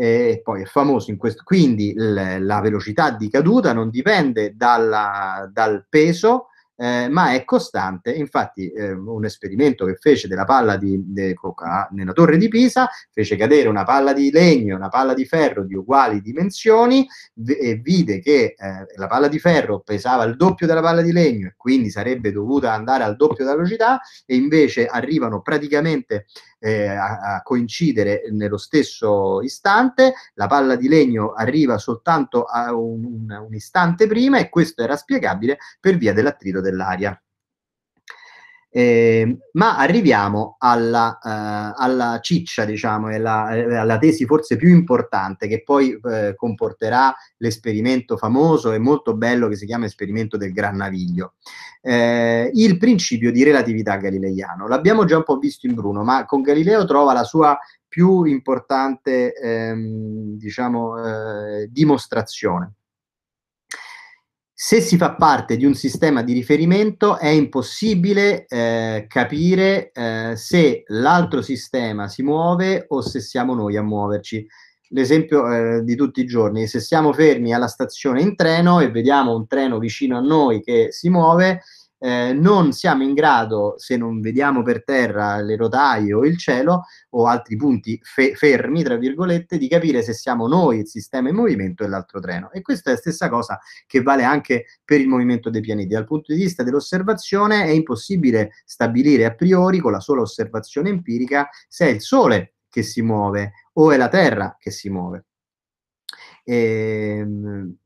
A: e poi è famoso in questo. Quindi l- la velocità di caduta non dipende dalla, dal peso, eh, ma è costante. Infatti, eh, un esperimento che fece della palla di, de, coca, nella torre di Pisa fece cadere una palla di legno e una palla di ferro di uguali dimensioni v- e vide che eh, la palla di ferro pesava il doppio della palla di legno e quindi sarebbe dovuta andare al doppio della velocità e invece arrivano praticamente eh, a, a, coincidere nello stesso istante, la palla di legno arriva soltanto a un, un, un istante prima e questo era spiegabile per via dell'attrito dell'aria. Eh, ma arriviamo alla, eh, alla ciccia, diciamo, e alla, eh, alla, tesi forse più importante che poi eh, comporterà l'esperimento famoso e molto bello che si chiama esperimento del Gran Naviglio. Eh, il principio di relatività galileiano. L'abbiamo già un po' visto in Bruno, ma con Galileo trova la sua più importante ehm, diciamo, dimostrazione se si fa parte di un sistema di riferimento è impossibile eh, capire eh, se l'altro sistema si muove o se siamo noi a muoverci. L'esempio eh, di tutti i giorni, se siamo fermi alla stazione in treno e vediamo un treno vicino a noi che si muove, eh, non siamo in grado, se non vediamo per terra le rotaie o il cielo o altri punti fe- fermi, tra virgolette, di capire se siamo noi il sistema in movimento e l'altro treno. E questa è la stessa cosa che vale anche per il movimento dei pianeti. Dal punto di vista dell'osservazione è impossibile stabilire a priori con la sola osservazione empirica se è il Sole che si muove o è la Terra che si muove. Ehm,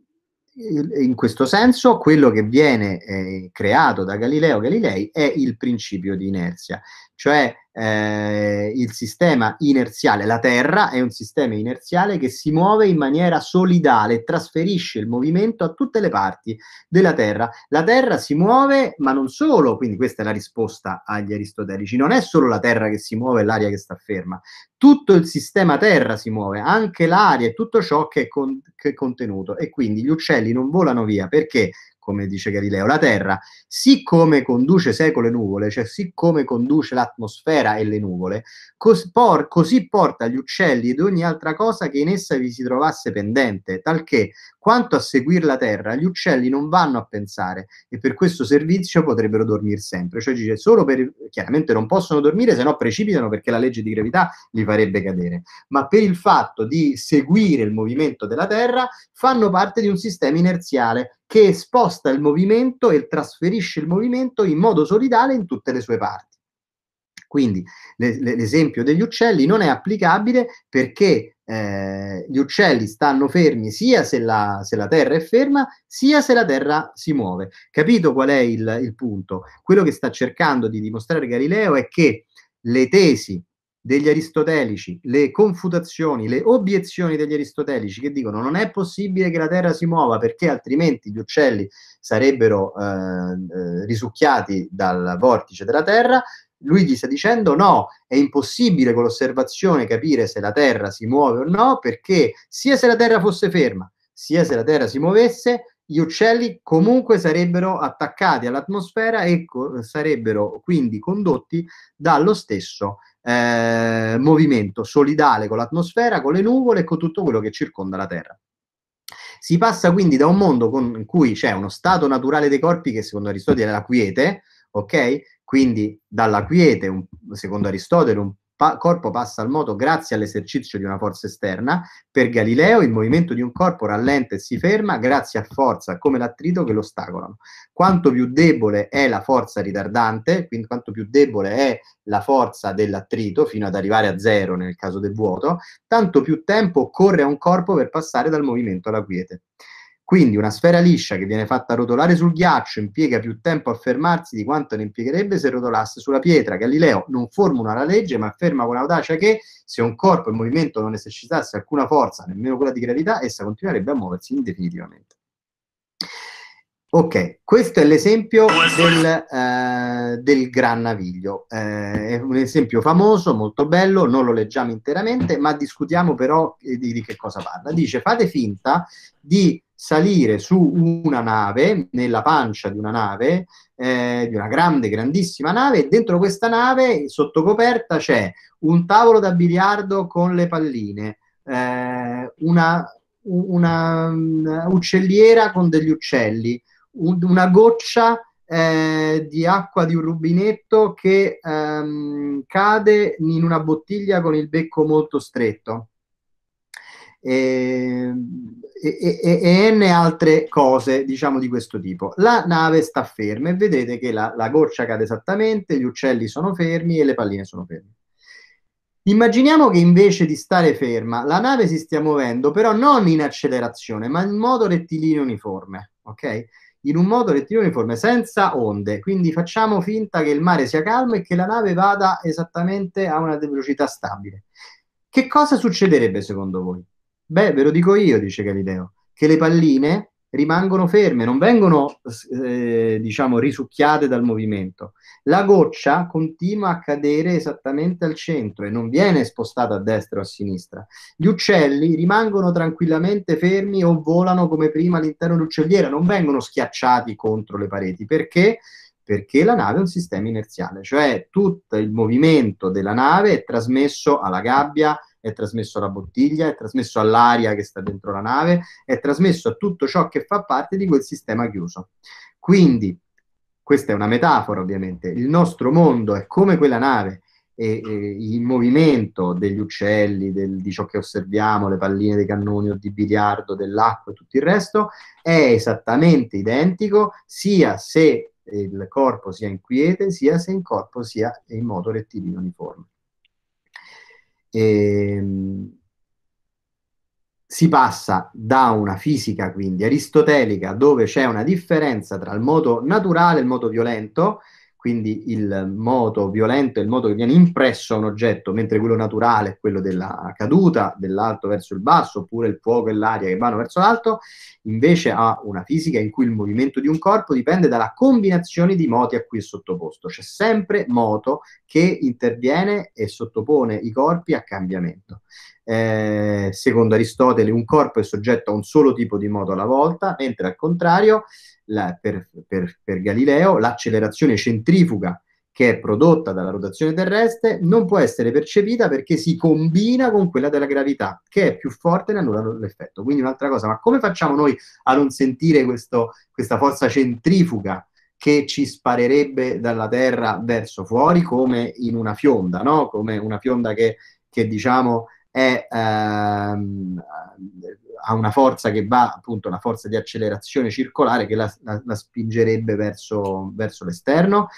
A: in questo senso quello che viene eh, creato da Galileo Galilei è il principio di inerzia, cioè eh, il sistema inerziale, la Terra è un sistema inerziale che si muove in maniera solidale, trasferisce il movimento a tutte le parti della Terra. La Terra si muove, ma non solo, quindi questa è la risposta agli aristotelici, non è solo la Terra che si muove e l'aria che sta ferma, tutto il sistema Terra si muove, anche l'aria e tutto ciò che è, con- che è contenuto e quindi gli uccelli non volano via perché come dice Galileo, la Terra, siccome conduce seco le nuvole, cioè siccome conduce l'atmosfera e le nuvole, cos- por- così porta gli uccelli ed ogni altra cosa che in essa vi si trovasse pendente, talché quanto a seguire la terra, gli uccelli non vanno a pensare e per questo servizio potrebbero dormire sempre. Cioè dice, solo per, chiaramente non possono dormire, se no precipitano perché la legge di gravità li farebbe cadere. Ma per il fatto di seguire il movimento della terra, fanno parte di un sistema inerziale che sposta il movimento e trasferisce il movimento in modo solidale in tutte le sue parti. Quindi le, l'esempio degli uccelli non è applicabile perché eh, gli uccelli stanno fermi sia se la, se la, terra è ferma, sia se la terra si muove. Capito qual è il, il punto? Quello che sta cercando di dimostrare Galileo è che le tesi degli aristotelici, le confutazioni, le obiezioni degli aristotelici che dicono non è possibile che la Terra si muova perché altrimenti gli uccelli sarebbero eh, eh risucchiati dal vortice della Terra, lui gli sta dicendo no, è impossibile con l'osservazione capire se la Terra si muove o no, perché sia se la Terra fosse ferma, sia se la Terra si muovesse, gli uccelli comunque sarebbero attaccati all'atmosfera e co- sarebbero quindi condotti dallo stesso eh, movimento solidale con l'atmosfera, con le nuvole e con tutto quello che circonda la Terra. Si passa quindi da un mondo con, in cui c'è uno stato naturale dei corpi che secondo Aristotele è la quiete, ok? Quindi dalla quiete, un, secondo Aristotele, un pa- corpo passa al moto grazie all'esercizio di una forza esterna. Per Galileo il movimento di un corpo rallenta e si ferma grazie a forza, come l'attrito che lo ostacolano. Quanto più debole è la forza ritardante, quindi quanto più debole è la forza dell'attrito, fino ad arrivare a zero nel caso del vuoto, tanto più tempo occorre a un corpo per passare dal movimento alla quiete. Quindi una sfera liscia che viene fatta rotolare sul ghiaccio impiega più tempo a fermarsi di quanto ne impiegherebbe se rotolasse sulla pietra. Galileo non formula la legge, ma afferma con audacia che se un corpo in movimento non esercitasse alcuna forza, nemmeno quella di gravità, essa continuerebbe a muoversi indefinitivamente. Ok, questo è l'esempio del, eh, del Gran Naviglio, eh, è un esempio famoso, molto bello, non lo leggiamo interamente, ma discutiamo però di, di che cosa parla. Dice fate finta di salire su una nave, nella pancia di una nave, eh, di una grande, grandissima nave, e dentro questa nave, sotto coperta, c'è un tavolo da biliardo con le palline, eh, una, una mm, uccelliera con degli uccelli, un, una goccia eh, di acqua di un rubinetto che ehm, cade in una bottiglia con il becco molto stretto. Ehm, e, e, e, n altre cose diciamo di questo tipo la nave sta ferma e vedete che la, la goccia cade esattamente gli uccelli sono fermi e le palline sono ferme immaginiamo che invece di stare ferma la nave si stia muovendo però non in accelerazione ma in modo rettilineo uniforme ok? in un modo rettilineo uniforme senza onde quindi facciamo finta che il mare sia calmo e che la nave vada esattamente a una velocità stabile che cosa succederebbe secondo voi? Beh, ve lo dico io, dice Galileo, che le palline rimangono ferme, non vengono, eh, diciamo, risucchiate dal movimento. La goccia continua a cadere esattamente al centro e non viene spostata a destra o a sinistra. Gli uccelli rimangono tranquillamente fermi o volano come prima all'interno dell'uccelliera, non vengono schiacciati contro le pareti. Perché? Perché la nave è un sistema inerziale, cioè tutto il movimento della nave è trasmesso alla gabbia, è trasmesso alla bottiglia, è trasmesso all'aria che sta dentro la nave, è trasmesso a tutto ciò che fa parte di quel sistema chiuso. Quindi, questa è una metafora ovviamente, il nostro mondo è come quella nave e, e il movimento degli uccelli, del, di ciò che osserviamo, le palline dei cannoni o di biliardo, dell'acqua e tutto il resto, è esattamente identico sia se il corpo sia in quiete, sia se il corpo sia in modo rettilineo uniforme ehm, si passa da una fisica quindi aristotelica dove c'è una differenza tra il modo naturale e il modo violento quindi il moto violento è il moto che viene impresso a un oggetto, mentre quello naturale è quello della caduta, dell'alto verso il basso, oppure il fuoco e l'aria che vanno verso l'alto, invece ha una fisica in cui il movimento di un corpo dipende dalla combinazione di moti a cui è sottoposto. C'è sempre moto che interviene e sottopone i corpi a cambiamento. Eh, secondo Aristotele un corpo è soggetto a un solo tipo di moto alla volta, mentre al contrario la, per, per, per Galileo l'accelerazione centrifuga che è prodotta dalla rotazione terrestre non può essere percepita perché si combina con quella della gravità, che è più forte e ne annulla l'effetto. Quindi un'altra cosa, ma come facciamo noi a non sentire questo, questa forza centrifuga che ci sparerebbe dalla Terra verso fuori come in una fionda, no? come una fionda che, che diciamo è ehm, ha una forza che va appunto una forza di accelerazione circolare che la, la, la spingerebbe verso, verso l'esterno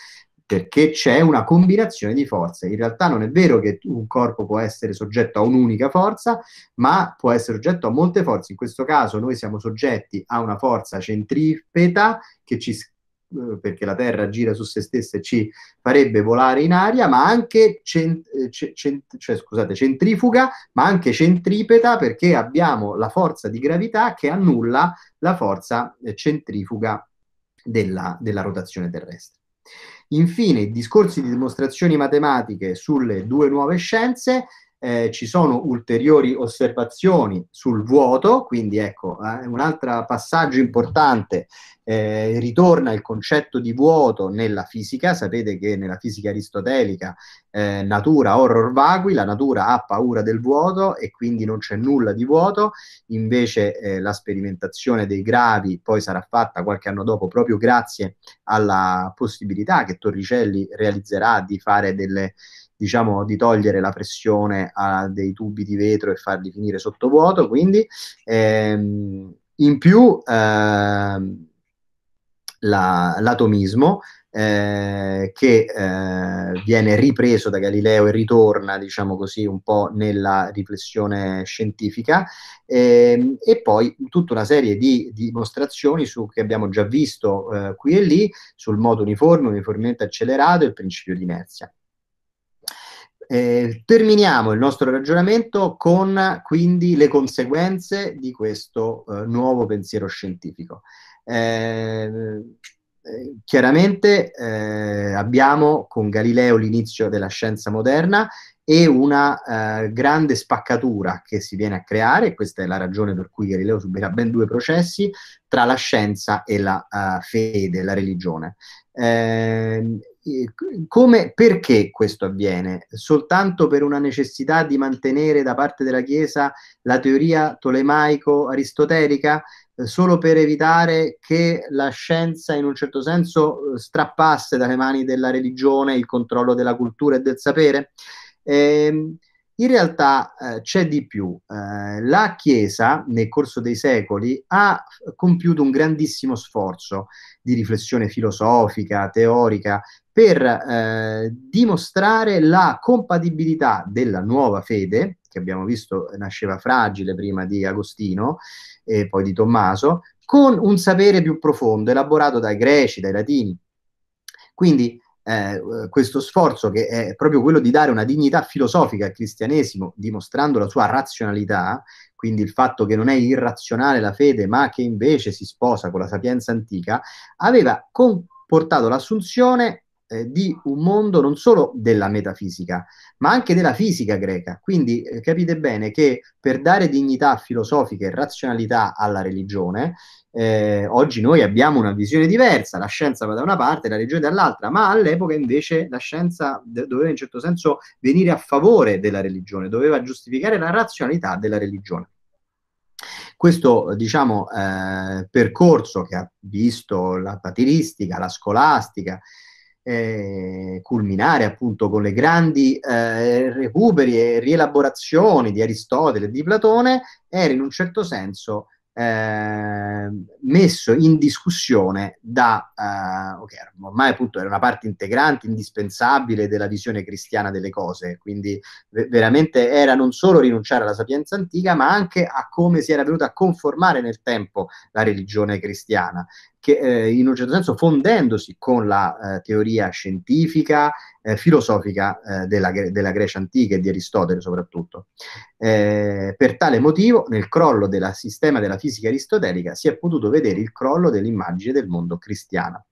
A: perché c'è una combinazione di forze. In realtà non è vero che un corpo può essere soggetto a un'unica forza, ma può essere soggetto a molte forze. In questo caso noi siamo soggetti a una forza centripeta che ci eh, perché la Terra gira su se stessa e ci farebbe volare in aria, ma anche cent- eh, cent- cioè, scusate, centrifuga, ma anche centripeta, perché abbiamo la forza di gravità che annulla la forza eh, centrifuga della, della rotazione terrestre. Infine, i discorsi di dimostrazioni matematiche sulle due nuove scienze eh, ci sono ulteriori osservazioni sul vuoto, quindi ecco, eh, un altro passaggio importante, eh, ritorna il concetto di vuoto nella fisica, sapete che nella fisica aristotelica eh, natura horror vagui, la natura ha paura del vuoto e quindi non c'è nulla di vuoto, invece eh, la sperimentazione dei gravi poi sarà fatta qualche anno dopo proprio grazie alla possibilità che Torricelli realizzerà di fare delle diciamo, di togliere la pressione a dei tubi di vetro e farli finire sotto vuoto, quindi ehm, in più ehm, la, l'atomismo eh, che eh, viene ripreso da Galileo e ritorna, diciamo così, un po' nella riflessione scientifica, ehm, e poi tutta una serie di, di dimostrazioni su, che abbiamo già visto eh, qui e lì sul modo uniforme, uniformemente accelerato e il principio di inerzia. Eh, terminiamo il nostro ragionamento con quindi le conseguenze di questo eh, nuovo pensiero scientifico. Eh, eh chiaramente eh, abbiamo con Galileo l'inizio della scienza moderna e una eh, grande spaccatura che si viene a creare, questa è la ragione per cui Galileo subirà ben due processi, tra la scienza e la uh, fede, la religione. Eh, come, perché questo avviene? Soltanto per una necessità di mantenere da parte della Chiesa la teoria tolemaico-aristotelica? Eh, solo per evitare che la scienza in un certo senso eh, strappasse dalle mani della religione il controllo della cultura e del sapere? Eh, in realtà eh, c'è di più. Eh, la Chiesa, nel corso dei secoli, ha compiuto un grandissimo sforzo di riflessione filosofica, teorica, per eh, dimostrare la compatibilità della nuova fede, che abbiamo visto nasceva fragile prima di Agostino e poi di Tommaso, con un sapere più profondo, elaborato dai greci, dai latini. Quindi eh, questo sforzo che è proprio quello di dare una dignità filosofica al cristianesimo, dimostrando la sua razionalità, quindi il fatto che non è irrazionale la fede, ma che invece si sposa con la sapienza antica, aveva comportato l'assunzione eh, di un mondo non solo della metafisica, ma anche della fisica greca. Quindi eh, capite bene che per dare dignità filosofica e razionalità alla religione, eh, oggi noi abbiamo una visione diversa, la scienza va da una parte, la religione dall'altra, ma all'epoca invece la scienza doveva in certo senso venire a favore della religione, doveva giustificare la razionalità della religione questo diciamo, eh, percorso che ha visto la patiristica, la scolastica eh, culminare appunto con le grandi eh, recuperi e rielaborazioni di Aristotele e di Platone, era in un certo senso eh, messo in discussione da, eh, okay, ormai appunto era una parte integrante, indispensabile della visione cristiana delle cose, quindi v- veramente era non solo rinunciare alla sapienza antica, ma anche a come si era venuta a conformare nel tempo la religione cristiana che eh, in un certo senso fondendosi con la eh, teoria scientifica, eh, filosofica eh, della, della, Grecia antica e di Aristotele soprattutto. Eh, per tale motivo nel crollo del sistema della fisica aristotelica si è potuto vedere il crollo dell'immagine del mondo cristiana.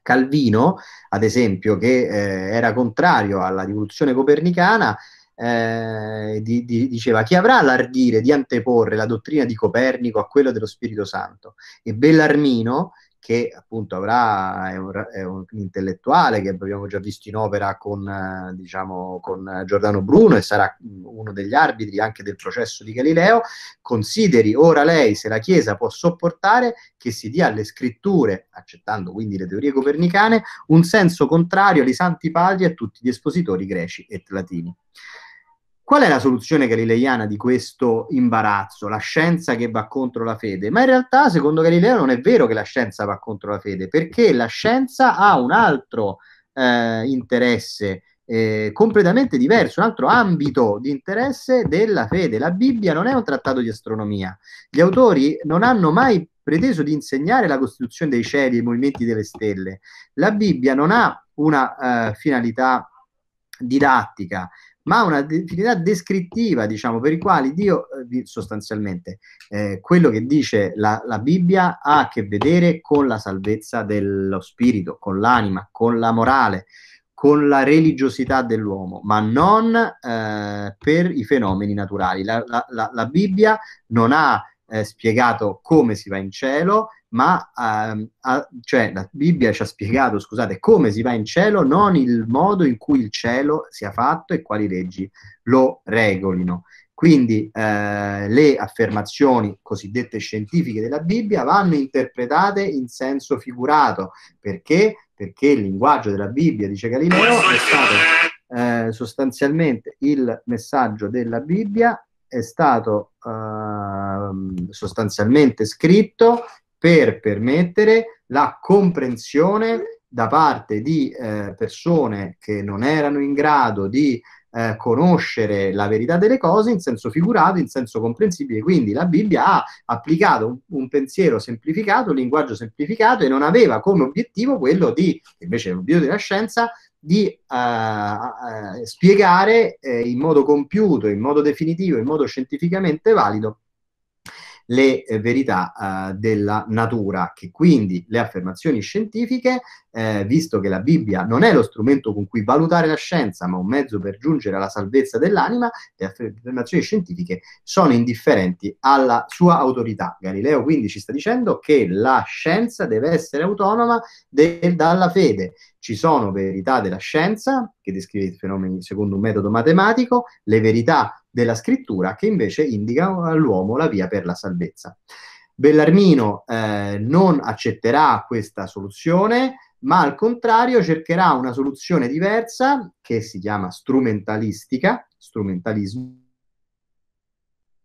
A: Calvino, ad esempio, che eh, era contrario alla rivoluzione copernicana, eh, di, di, diceva chi avrà l'ardire di anteporre la dottrina di Copernico a quella dello Spirito Santo? E Bellarmino, che appunto avrà, è, un, è un intellettuale che abbiamo già visto in opera con, eh, diciamo, con Giordano Bruno e sarà uno degli arbitri anche del processo di Galileo, consideri ora lei se la Chiesa può sopportare che si dia alle scritture, accettando quindi le teorie copernicane, un senso contrario ai santi padri e a tutti gli espositori greci e latini. Qual è la soluzione galileiana di questo imbarazzo? La scienza che va contro la fede? Ma in realtà, secondo Galileo, non è vero che la scienza va contro la fede, perché la scienza ha un altro eh, interesse eh, completamente diverso, un altro ambito di interesse della fede. La Bibbia non è un trattato di astronomia. Gli autori non hanno mai preteso di insegnare la costituzione dei cieli e i movimenti delle stelle. La Bibbia non ha una eh, finalità didattica ma una utilità descrittiva, diciamo, per i quali Dio eh, sostanzialmente eh, quello che dice la, la, Bibbia ha a che vedere con la salvezza dello spirito, con l'anima, con la morale, con la religiosità dell'uomo, ma non eh, per i fenomeni naturali. La, la, la Bibbia non ha eh, spiegato come si va in cielo, ma ehm, a, cioè, la Bibbia ci ha spiegato, scusate, come si va in cielo, non il modo in cui il cielo sia fatto e quali leggi lo regolino. Quindi eh, le affermazioni cosiddette scientifiche della Bibbia vanno interpretate in senso figurato. Perché? Perché il linguaggio della Bibbia, dice Galileo, è stato eh, sostanzialmente il messaggio della Bibbia è stato eh, sostanzialmente scritto per permettere la comprensione da parte di eh, persone che non erano in grado di eh, conoscere la verità delle cose in senso figurato, in senso comprensibile. Quindi la Bibbia ha applicato un, un, pensiero semplificato, un linguaggio semplificato e non aveva come obiettivo quello di, invece l'obiettivo della scienza, di eh, spiegare eh, in modo compiuto, in modo definitivo, in modo scientificamente valido le eh, verità eh, della natura, che quindi le affermazioni scientifiche, eh, visto che la Bibbia non è lo strumento con cui valutare la scienza, ma un mezzo per giungere alla salvezza dell'anima, le affermazioni scientifiche sono indifferenti alla sua autorità. Galileo quindi ci sta dicendo che la scienza deve essere autonoma de- dalla fede. Ci sono verità della scienza che descrive i fenomeni secondo un metodo matematico, le verità della scrittura che invece indica uh, all'uomo la via per la salvezza. Bellarmino eh, non accetterà questa soluzione, ma al contrario cercherà una soluzione diversa che si chiama strumentalistica, strumentalismo,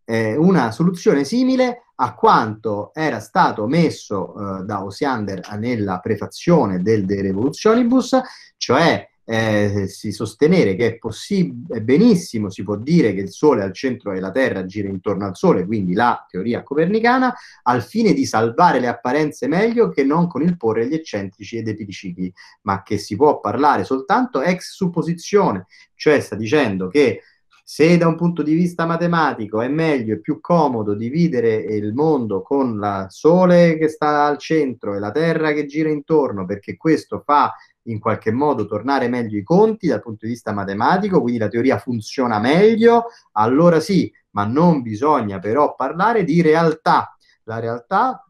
A: eh, una soluzione simile a quanto era stato messo eh, da Osiander nella prefazione del De Revolutionibus, cioè eh, si sostenere che è possibile, benissimo si può dire che il Sole al centro della Terra gira intorno al Sole, quindi la teoria copernicana, al fine di salvare le apparenze meglio che non con il porre gli eccentrici ed epicicli, ma che si può parlare soltanto ex supposizione, cioè sta dicendo che se da un punto di vista matematico è meglio e più comodo dividere il mondo con il Sole che sta al centro e la Terra che gira intorno, perché questo fa in qualche modo tornare meglio i conti dal punto di vista matematico, quindi la teoria funziona meglio, allora sì, ma non bisogna però parlare di realtà. La realtà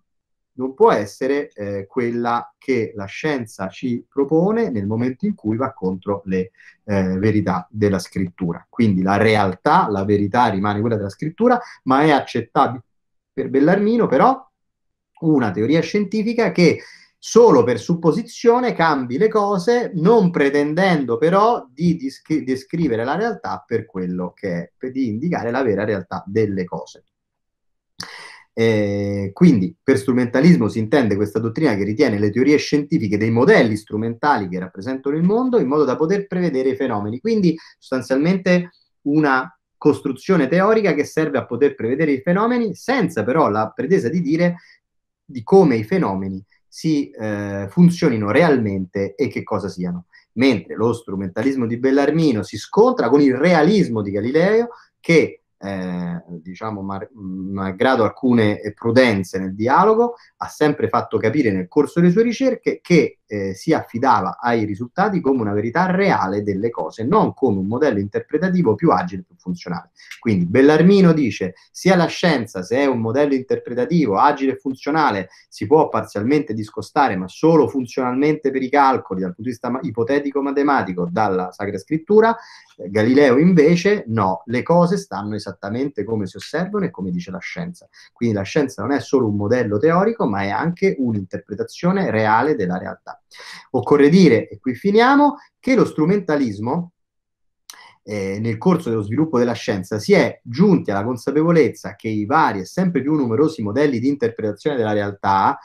A: non può essere eh, quella che la scienza ci propone nel momento in cui va contro le eh, verità della scrittura. Quindi la realtà, la verità rimane quella della scrittura, ma è accettabile per Bellarmino però una teoria scientifica che solo per supposizione cambi le cose, non pretendendo però di descri- descrivere la realtà per quello che è, per di indicare la vera realtà delle cose. Eh, quindi per strumentalismo si intende questa dottrina che ritiene le teorie scientifiche dei modelli strumentali che rappresentano il mondo in modo da poter prevedere i fenomeni, quindi sostanzialmente una costruzione teorica che serve a poter prevedere i fenomeni senza però la pretesa di dire di come i fenomeni si eh, funzionino realmente e che cosa siano. Mentre lo strumentalismo di Bellarmino si scontra con il realismo di Galileo che eh, diciamo, ma, malgrado alcune prudenze nel dialogo, ha sempre fatto capire nel corso delle sue ricerche che eh, si affidava ai risultati come una verità reale delle cose, non come un modello interpretativo più agile e più funzionale. Quindi Bellarmino dice sia la scienza, se è un modello interpretativo agile e funzionale, si può parzialmente discostare, ma solo funzionalmente per i calcoli, dal punto di vista ipotetico-matematico, dalla Sacra Scrittura. Eh, Galileo invece no, le cose stanno esattamente come si osservano e come dice la scienza. Quindi la scienza non è solo un modello teorico, ma è anche un'interpretazione reale della realtà. Occorre dire, e qui finiamo, che lo strumentalismo eh, nel corso dello sviluppo della scienza si è giunti alla consapevolezza che i vari e sempre più numerosi modelli di interpretazione della realtà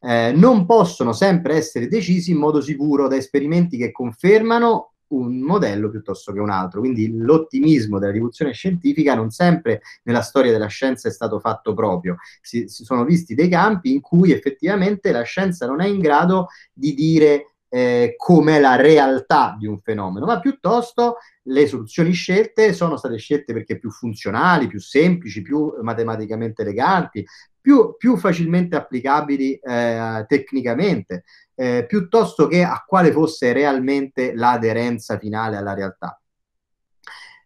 A: eh, non possono sempre essere decisi in modo sicuro da esperimenti che confermano un modello piuttosto che un altro. Quindi l'ottimismo della rivoluzione scientifica non sempre nella storia della scienza è stato fatto proprio. Si, si sono visti dei campi in cui effettivamente la scienza non è in grado di dire eh, com'è la realtà di un fenomeno, ma piuttosto le soluzioni scelte sono state scelte perché più funzionali, più semplici, più matematicamente eleganti, più, più facilmente applicabili eh, tecnicamente, eh, piuttosto che a quale fosse realmente l'aderenza finale alla realtà.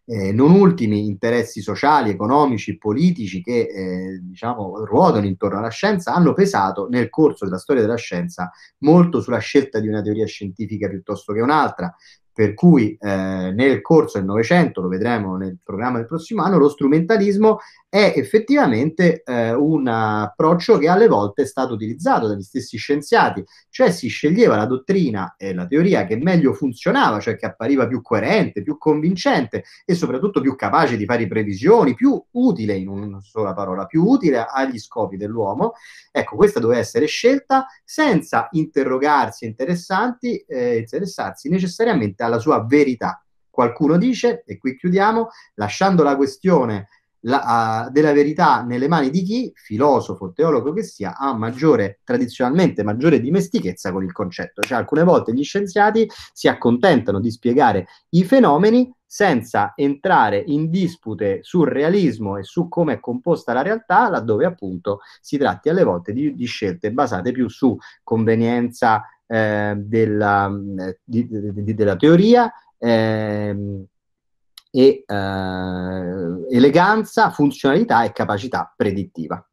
A: Eh, non ultimi interessi sociali, economici, politici che eh, diciamo, ruotano intorno alla scienza hanno pesato nel corso della storia della scienza molto sulla scelta di una teoria scientifica piuttosto che un'altra, per cui eh, nel corso del Novecento, lo vedremo nel programma del prossimo anno, lo strumentalismo è effettivamente eh, un approccio che alle volte è stato utilizzato dagli stessi scienziati, cioè si sceglieva la dottrina e la teoria che meglio funzionava, cioè che appariva più coerente, più convincente e soprattutto più capace di fare previsioni, più utile, in una sola parola, più utile agli scopi dell'uomo. Ecco, questa doveva essere scelta senza interrogarsi, interessanti, eh, interessarsi necessariamente alla sua verità. Qualcuno dice, e qui chiudiamo, lasciando la questione la, uh, della verità nelle mani di chi, filosofo, teologo che sia, ha maggiore, tradizionalmente maggiore dimestichezza con il concetto. Cioè alcune volte gli scienziati si accontentano di spiegare i fenomeni senza entrare in dispute sul realismo e su come è composta la realtà, laddove appunto si tratti alle volte di, di scelte basate più su convenienza eh, della, mm, di, di, della, teoria, eh, e eh, eleganza, funzionalità e capacità predittiva.